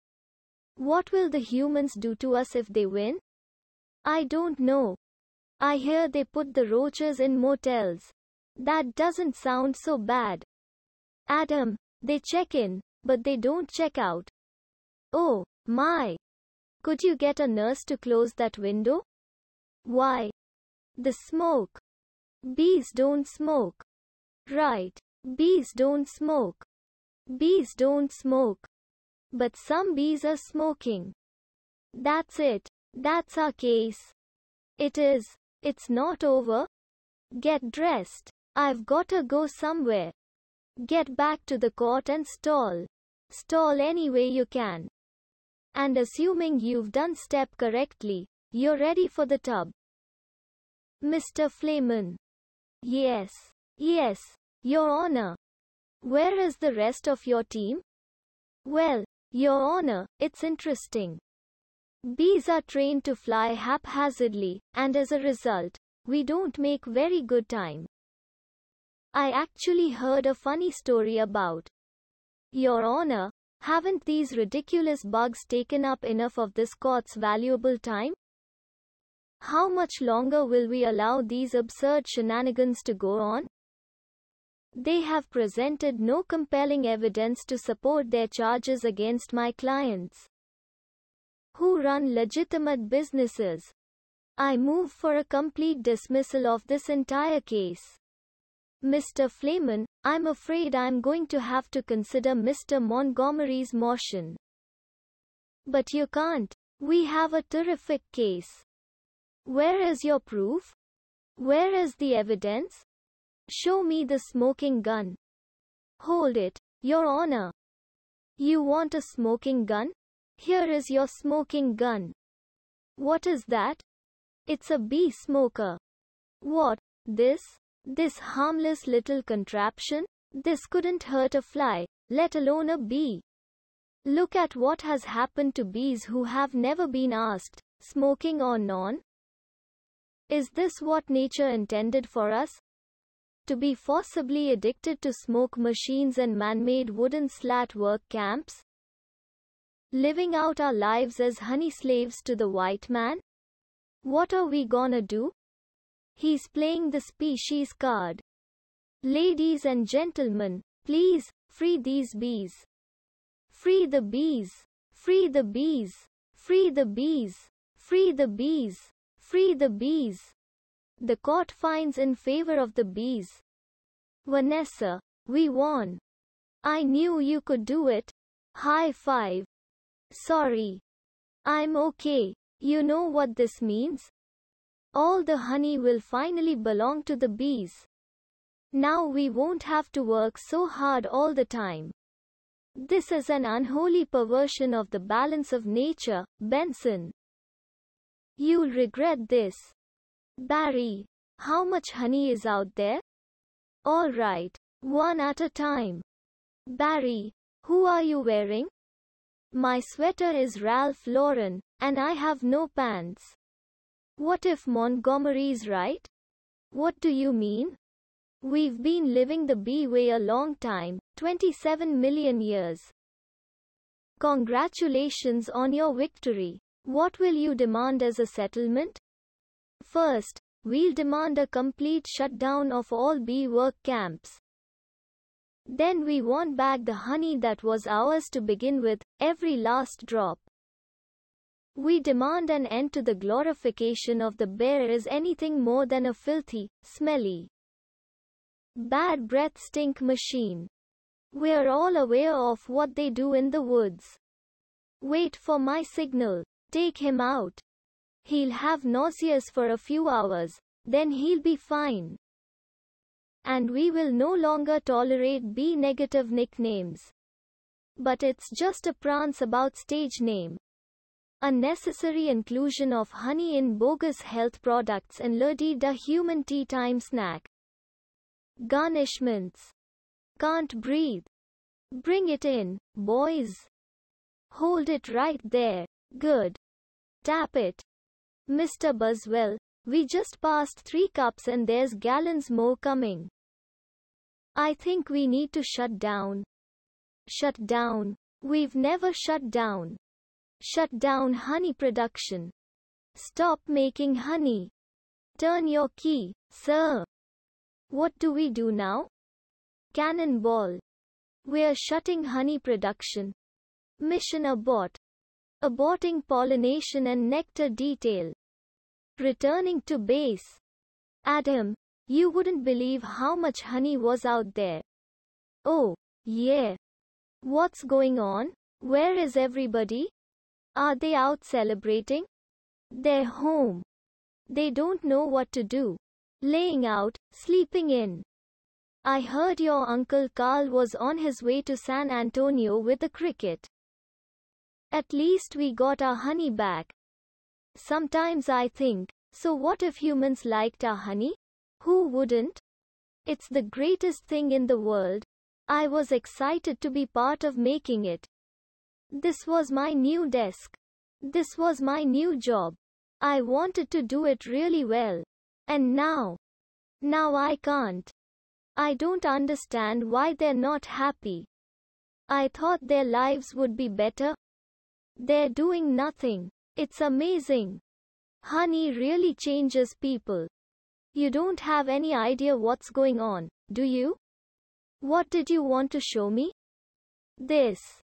Speaker 1: What will the humans do to us if they win? I don't know. I hear they put the roaches in motels. That doesn't sound so bad. Adam, they check in, but they don't check out. Oh, my. Could you get a nurse to close that window? Why? The smoke. Bees don't smoke. Right. Bees don't smoke. Bees don't smoke. But some bees are smoking. That's it. That's our case. It is. It's not over. Get dressed. I've gotta go somewhere. Get back to the cot and stall. Stall any way you can. And assuming you've done step correctly, you're ready for the tub. Mr. Flamen. Yes. Yes. Your Honor. Where is the rest of your team? Well, Your Honor, it's interesting. Bees are trained to fly haphazardly, and as a result, we don't make very good time. I actually heard a funny story about. Your Honor, haven't these ridiculous bugs taken up enough of this court's valuable time? How much longer will we allow these absurd shenanigans to go on? They have presented no compelling evidence to support their charges against my clients who run legitimate businesses. I move for a complete dismissal of this entire case. Mr. Flamen, I'm afraid I'm going to have to consider Mr. Montgomery's motion. But you can't. We have a terrific case. Where is your proof? Where is the evidence? Show me the smoking gun. Hold it, Your Honor. You want a smoking gun? Here is your smoking gun. What is that? It's a bee smoker. What? This? This harmless little contraption? This couldn't hurt a fly, let alone a bee. Look at what has happened to bees who have never been asked, smoking or non, is this what nature intended for us? To be forcibly addicted to smoke machines and man-made wooden slat work camps? Living out our lives as honey slaves to the white man? What are we gonna do? He's playing the species card. Ladies and gentlemen, please, free these bees. Free the bees. Free the bees. Free the bees. Free the bees. Free the bees. The court finds in favor of the bees. Vanessa, we won. I knew you could do it. High five. Sorry. I'm okay. You know what this means? All the honey will finally belong to the bees. Now we won't have to work so hard all the time. This is an unholy perversion of the balance of nature, Benson. You'll regret this. Barry, how much honey is out there? All right, one at a time. Barry, who are you wearing? My sweater is Ralph Lauren, and I have no pants. What if Montgomery's right? What do you mean? We've been living the bee way a long time, 27 million years. Congratulations on your victory. What will you demand as a settlement? First, we'll demand a complete shutdown of all bee work camps. Then we want back the honey that was ours to begin with, every last drop. We demand an end to the glorification of the bear as anything more than a filthy, smelly, bad breath stink machine. We're all aware of what they do in the woods. Wait for my signal. Take him out. He'll have nauseous for a few hours, then he'll be fine. And we will no longer tolerate B negative nicknames. But it's just a prance about stage name. Unnecessary inclusion of honey in bogus health products and lurdy da human tea time snack. Garnishments. Can't breathe. Bring it in, boys. Hold it right there. Good. Tap it. Mr. Buzzwell, we just passed three cups and there's gallons more coming. I think we need to shut down. Shut down. We've never shut down. Shut down honey production. Stop making honey. Turn your key, sir. What do we do now? Cannonball. We're shutting honey production. Mission bot aborting pollination and nectar detail. Returning to base. Adam, you wouldn't believe how much honey was out there. Oh, yeah. What's going on? Where is everybody? Are they out celebrating? They're home. They don't know what to do. Laying out, sleeping in. I heard your uncle Carl was on his way to San Antonio with a cricket. At least we got our honey back. Sometimes I think, so what if humans liked our honey? Who wouldn't? It's the greatest thing in the world. I was excited to be part of making it. This was my new desk. This was my new job. I wanted to do it really well. And now, now I can't. I don't understand why they're not happy. I thought their lives would be better, they're doing nothing. It's amazing. Honey really changes people. You don't have any idea what's going on, do you? What did you want to show me? This.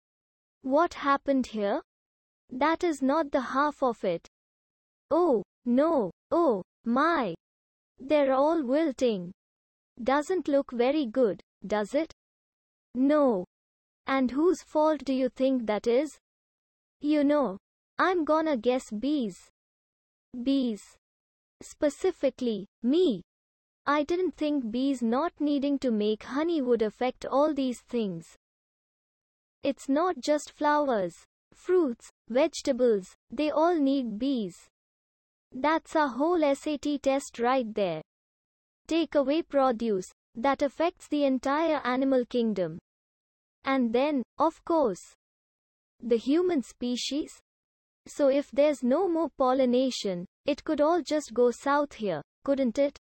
Speaker 1: What happened here? That is not the half of it. Oh, no, oh, my. They're all wilting. Doesn't look very good, does it? No. And whose fault do you think that is? You know, I'm gonna guess bees. Bees. Specifically, me. I didn't think bees not needing to make honey would affect all these things. It's not just flowers, fruits, vegetables, they all need bees. That's a whole SAT test right there. Take away produce, that affects the entire animal kingdom. And then, of course, the human species? So if there's no more pollination, it could all just go south here, couldn't it?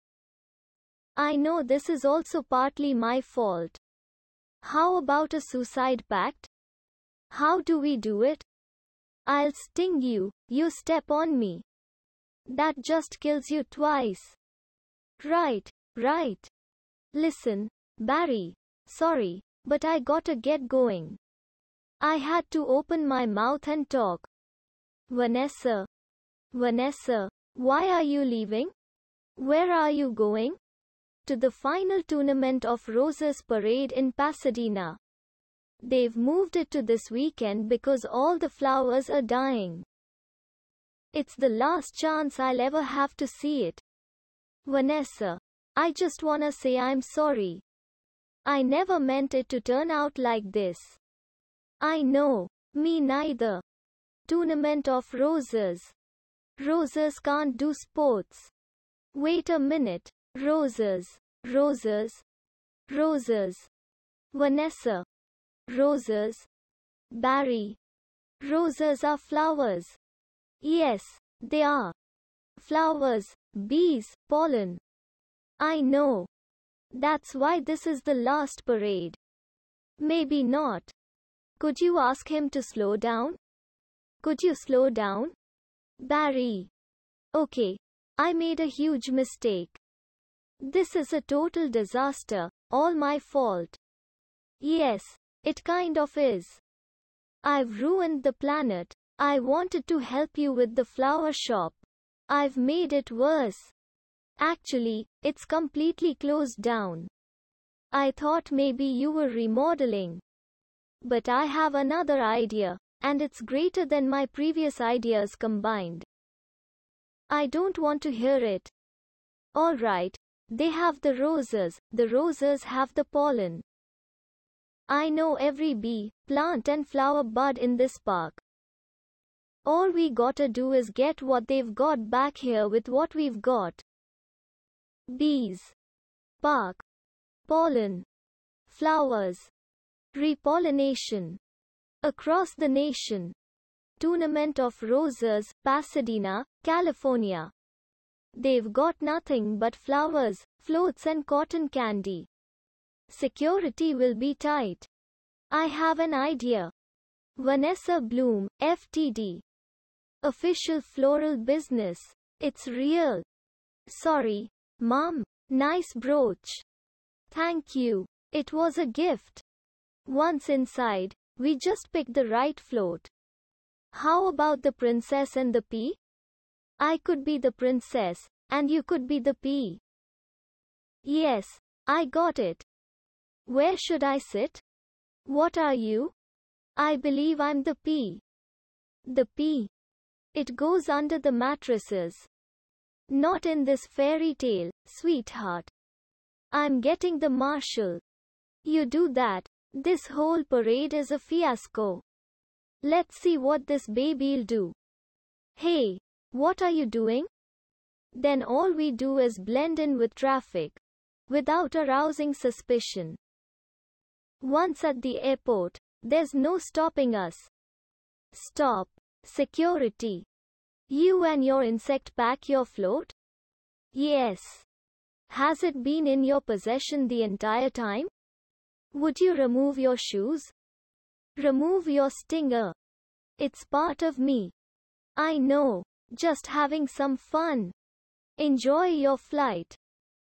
Speaker 1: I know this is also partly my fault. How about a suicide pact? How do we do it? I'll sting you, you step on me. That just kills you twice. Right, right. Listen, Barry. Sorry, but I gotta get going. I had to open my mouth and talk. Vanessa. Vanessa. Why are you leaving? Where are you going? To the final tournament of Roses Parade in Pasadena. They've moved it to this weekend because all the flowers are dying. It's the last chance I'll ever have to see it. Vanessa. I just wanna say I'm sorry. I never meant it to turn out like this. I know. Me neither. Tournament of roses. Roses can't do sports. Wait a minute. Roses. Roses. Roses. Vanessa. Roses. Barry. Roses are flowers. Yes, they are. Flowers, bees, pollen. I know. That's why this is the last parade. Maybe not. Could you ask him to slow down? Could you slow down? Barry. Okay. I made a huge mistake. This is a total disaster, all my fault. Yes, it kind of is. I've ruined the planet. I wanted to help you with the flower shop. I've made it worse. Actually, it's completely closed down. I thought maybe you were remodeling. But I have another idea, and it's greater than my previous ideas combined. I don't want to hear it. Alright, they have the roses, the roses have the pollen. I know every bee, plant, and flower bud in this park. All we gotta do is get what they've got back here with what we've got. Bees. Park. Pollen. Flowers. Repollination. Across the nation. Tournament of Roses, Pasadena, California. They've got nothing but flowers, floats, and cotton candy. Security will be tight. I have an idea. Vanessa Bloom, FTD. Official floral business. It's real. Sorry, mom. Nice brooch. Thank you. It was a gift. Once inside, we just pick the right float. How about the princess and the pea? I could be the princess, and you could be the pea. Yes, I got it. Where should I sit? What are you? I believe I'm the pea. The pea. It goes under the mattresses. Not in this fairy tale, sweetheart. I'm getting the marshal. You do that, this whole parade is a fiasco. Let's see what this baby'll do. Hey, what are you doing? Then all we do is blend in with traffic. Without arousing suspicion. Once at the airport, there's no stopping us. Stop. Security. You and your insect pack your float? Yes. Has it been in your possession the entire time? Would you remove your shoes? Remove your stinger. It's part of me. I know. Just having some fun. Enjoy your flight.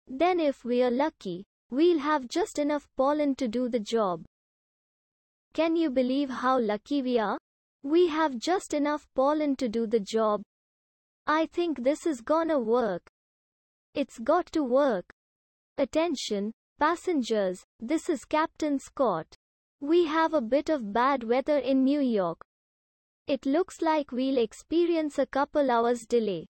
Speaker 1: Then if we're lucky, we'll have just enough pollen to do the job. Can you believe how lucky we are? We have just enough pollen to do the job. I think this is gonna work. It's got to work. Attention, Passengers, this is Captain Scott. We have a bit of bad weather in New York. It looks like we'll experience a couple hours delay.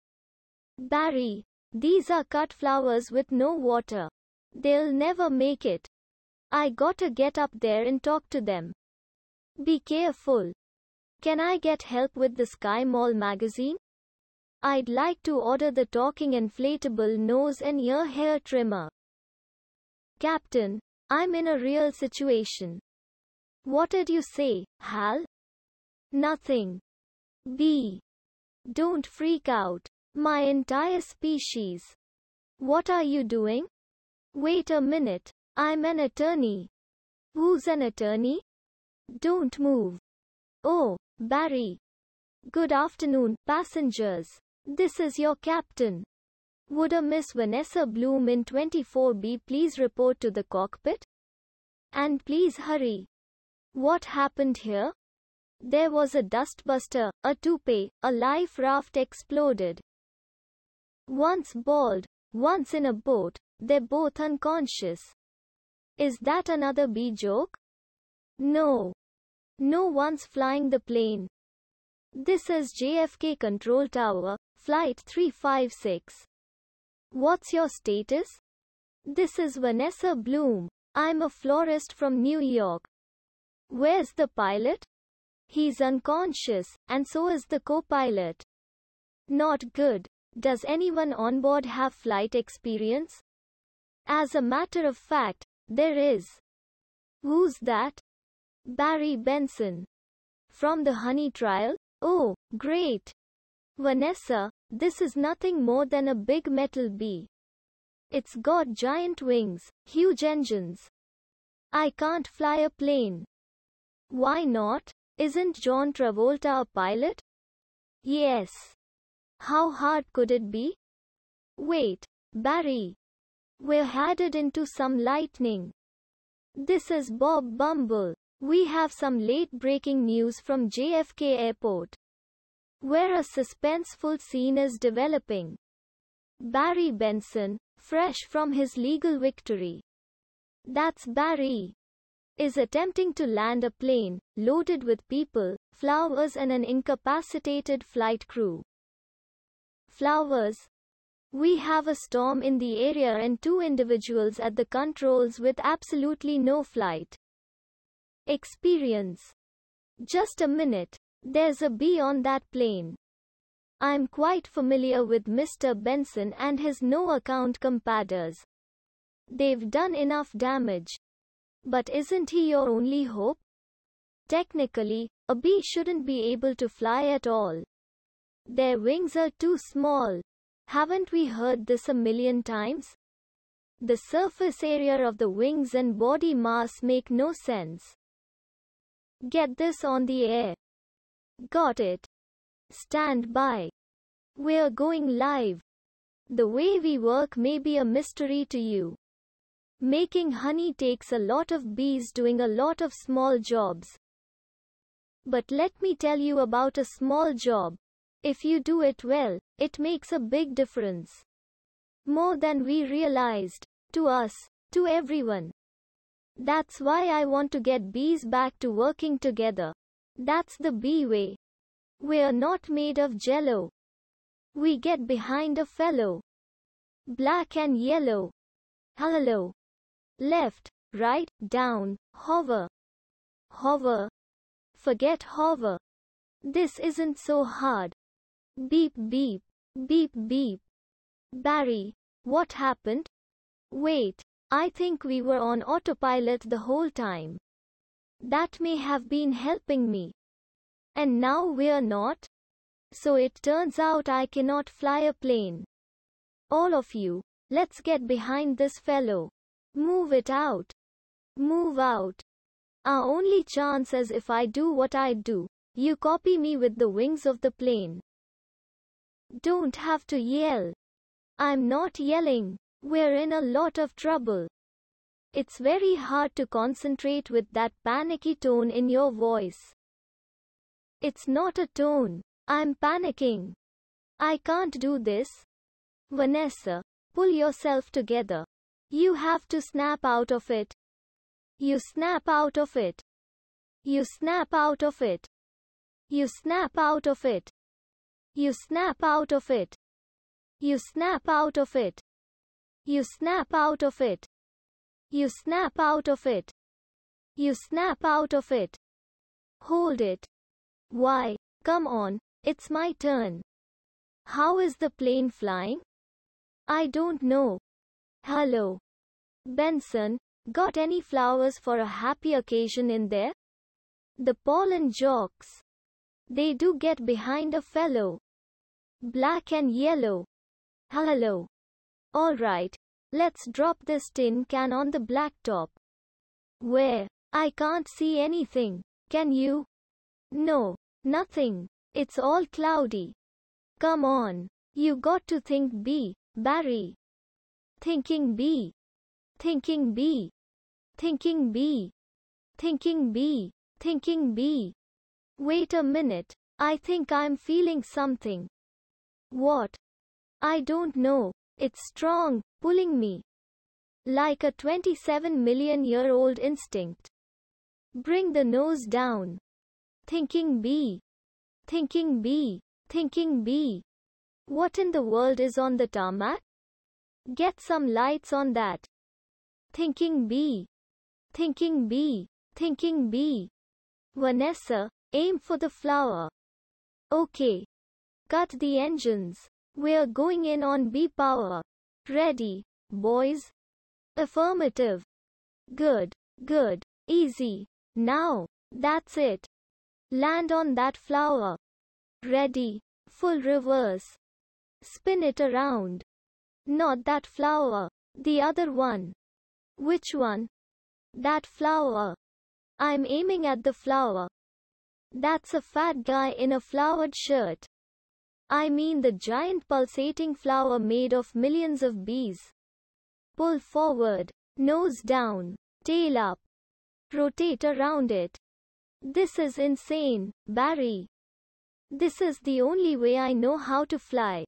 Speaker 1: Barry, these are cut flowers with no water. They'll never make it. I gotta get up there and talk to them. Be careful. Can I get help with the Sky Mall magazine? I'd like to order the talking inflatable nose and ear hair trimmer. Captain, I'm in a real situation. What did you say, Hal? Nothing. B. Don't freak out. My entire species. What are you doing? Wait a minute. I'm an attorney. Who's an attorney? Don't move. Oh, Barry. Good afternoon, passengers. This is your captain. Would a Miss Vanessa Bloom in 24B please report to the cockpit? And please hurry. What happened here? There was a dustbuster, a toupee, a life raft exploded. Once bald, once in a boat, they're both unconscious. Is that another B joke? No. No one's flying the plane. This is JFK Control Tower, Flight 356. What's your status? This is Vanessa Bloom. I'm a florist from New York. Where's the pilot? He's unconscious, and so is the co pilot. Not good. Does anyone on board have flight experience? As a matter of fact, there is. Who's that? Barry Benson. From the honey trial? Oh, great. Vanessa, this is nothing more than a big metal bee. It's got giant wings, huge engines. I can't fly a plane. Why not? Isn't John Travolta a pilot? Yes. How hard could it be? Wait, Barry. We're headed into some lightning. This is Bob Bumble. We have some late breaking news from JFK Airport where a suspenseful scene is developing. Barry Benson, fresh from his legal victory. That's Barry. Is attempting to land a plane, loaded with people, flowers, and an incapacitated flight crew. Flowers. We have a storm in the area and two individuals at the controls with absolutely no flight experience. Just a minute. There's a bee on that plane. I'm quite familiar with Mr. Benson and his no account compadres. They've done enough damage. But isn't he your only hope? Technically, a bee shouldn't be able to fly at all. Their wings are too small. Haven't we heard this a million times? The surface area of the wings and body mass make no sense. Get this on the air. Got it. Stand by. We're going live. The way we work may be a mystery to you. Making honey takes a lot of bees doing a lot of small jobs. But let me tell you about a small job. If you do it well, it makes a big difference. More than we realized. To us, to everyone. That's why I want to get bees back to working together. That's the B way. We're not made of jello. We get behind a fellow. Black and yellow. Hello. Left, right, down, hover. Hover. Forget hover. This isn't so hard. Beep beep. Beep beep. Barry, what happened? Wait, I think we were on autopilot the whole time. That may have been helping me. And now we're not. So it turns out I cannot fly a plane. All of you, let's get behind this fellow. Move it out. Move out. Our only chance is if I do what I do. You copy me with the wings of the plane. Don't have to yell. I'm not yelling. We're in a lot of trouble. It's very hard to concentrate with that panicky tone in your voice. It's not a tone. I'm panicking. I can't do this. Vanessa, pull yourself together. You have to snap out of it. You snap out of it. You snap out of it. You snap out of it. You snap out of it. You snap out of it. You snap out of it. You snap out of it. You snap out of it. Hold it. Why, come on, it's my turn. How is the plane flying? I don't know. Hello. Benson, got any flowers for a happy occasion in there? The pollen jocks. They do get behind a fellow. Black and yellow. Hello. All right, Let's drop this tin can on the blacktop. Where? I can't see anything. Can you? No. Nothing. It's all cloudy. Come on. You got to think B, Barry. Thinking B. Thinking B. Thinking B. Thinking B. Thinking B. Wait a minute. I think I'm feeling something. What? I don't know. It's strong, pulling me. Like a 27 million year old instinct. Bring the nose down. Thinking B. Thinking B. Thinking B. What in the world is on the tarmac? Get some lights on that. Thinking B. Thinking B. Thinking B. Vanessa, aim for the flower. Okay. Cut the engines. We're going in on B power. Ready, boys? Affirmative. Good, good, easy. Now, that's it. Land on that flower. Ready, full reverse. Spin it around. Not that flower, the other one. Which one? That flower. I'm aiming at the flower. That's a fat guy in a flowered shirt. I mean the giant pulsating flower made of millions of bees. Pull forward, nose down, tail up. Rotate around it. This is insane, Barry. This is the only way I know how to fly.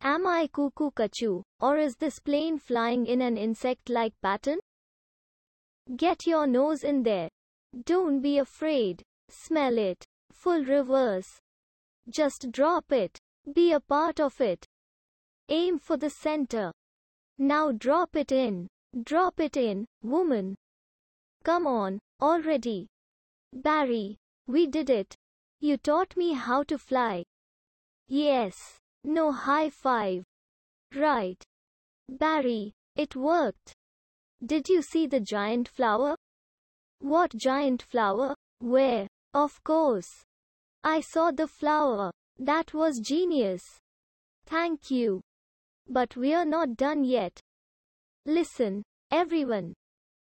Speaker 1: Am I cuckoo kachu, or is this plane flying in an insect-like pattern? Get your nose in there. Don't be afraid. Smell it. Full reverse. Just drop it. Be a part of it. Aim for the center. Now drop it in. Drop it in, woman. Come on, already. Barry, we did it. You taught me how to fly. Yes. No high five. Right. Barry, it worked. Did you see the giant flower? What giant flower? Where? Of course. I saw the flower. That was genius. Thank you. But we're not done yet. Listen, everyone.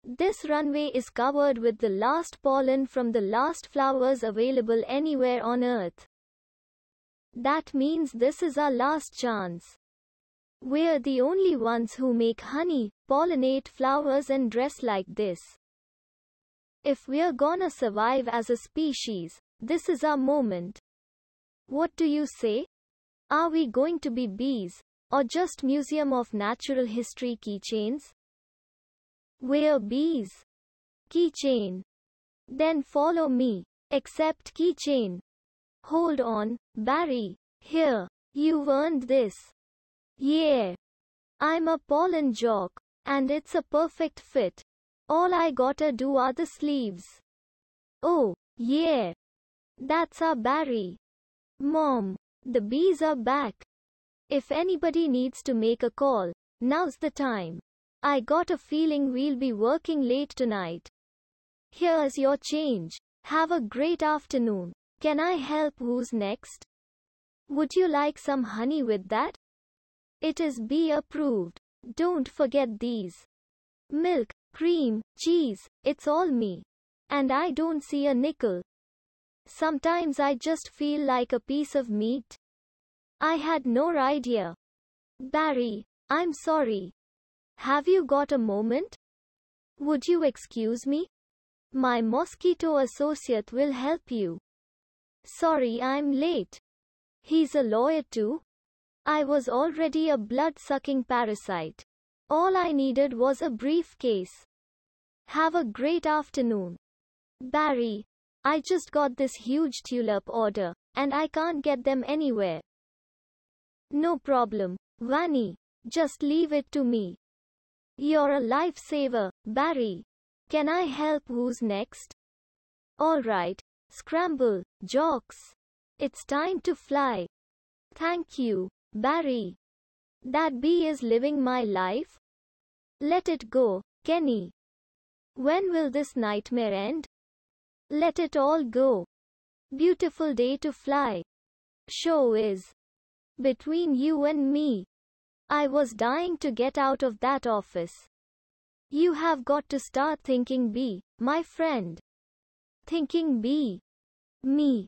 Speaker 1: This runway is covered with the last pollen from the last flowers available anywhere on earth. That means this is our last chance. We're the only ones who make honey, pollinate flowers and dress like this. If we're gonna survive as a species, this is our moment. What do you say? Are we going to be bees, or just Museum of Natural History keychains? We're bees. Keychain. Then follow me. Accept keychain. Hold on, Barry. Here, you've earned this. Yeah. I'm a pollen jock, and it's a perfect fit. All I gotta do are the sleeves. Oh, yeah. That's our Barry. Mom, the bees are back. If anybody needs to make a call, now's the time. I got a feeling we'll be working late tonight. Here's your change. Have a great afternoon. Can I help who's next? Would you like some honey with that? It is bee approved. Don't forget these. Milk, cream, cheese, it's all me. And I don't see a nickel. Sometimes I just feel like a piece of meat. I had no idea. Barry, I'm sorry. Have you got a moment? Would you excuse me? My mosquito associate will help you. Sorry I'm late. He's a lawyer too. I was already a blood sucking parasite. All I needed was a briefcase. Have a great afternoon. Barry, I just got this huge tulip order, and I can't get them anywhere. No problem, Vani. Just leave it to me. You're a lifesaver, Barry. Can I help who's next? Alright, scramble, jocks. It's time to fly. Thank you, Barry. That bee is living my life. Let it go, Kenny. When will this nightmare end? Let it all go. Beautiful day to fly. Show is between you and me. I was dying to get out of that office. You have got to start thinking B, my friend. Thinking B. Me.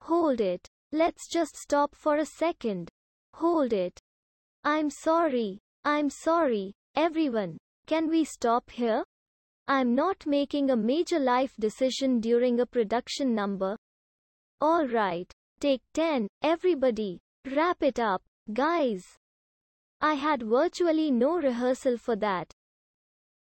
Speaker 1: Hold it. Let's just stop for a second. Hold it. I'm sorry. I'm sorry, everyone. Can we stop here? I'm not making a major life decision during a production number. Alright. Take 10, everybody. Wrap it up, guys. I had virtually no rehearsal for that.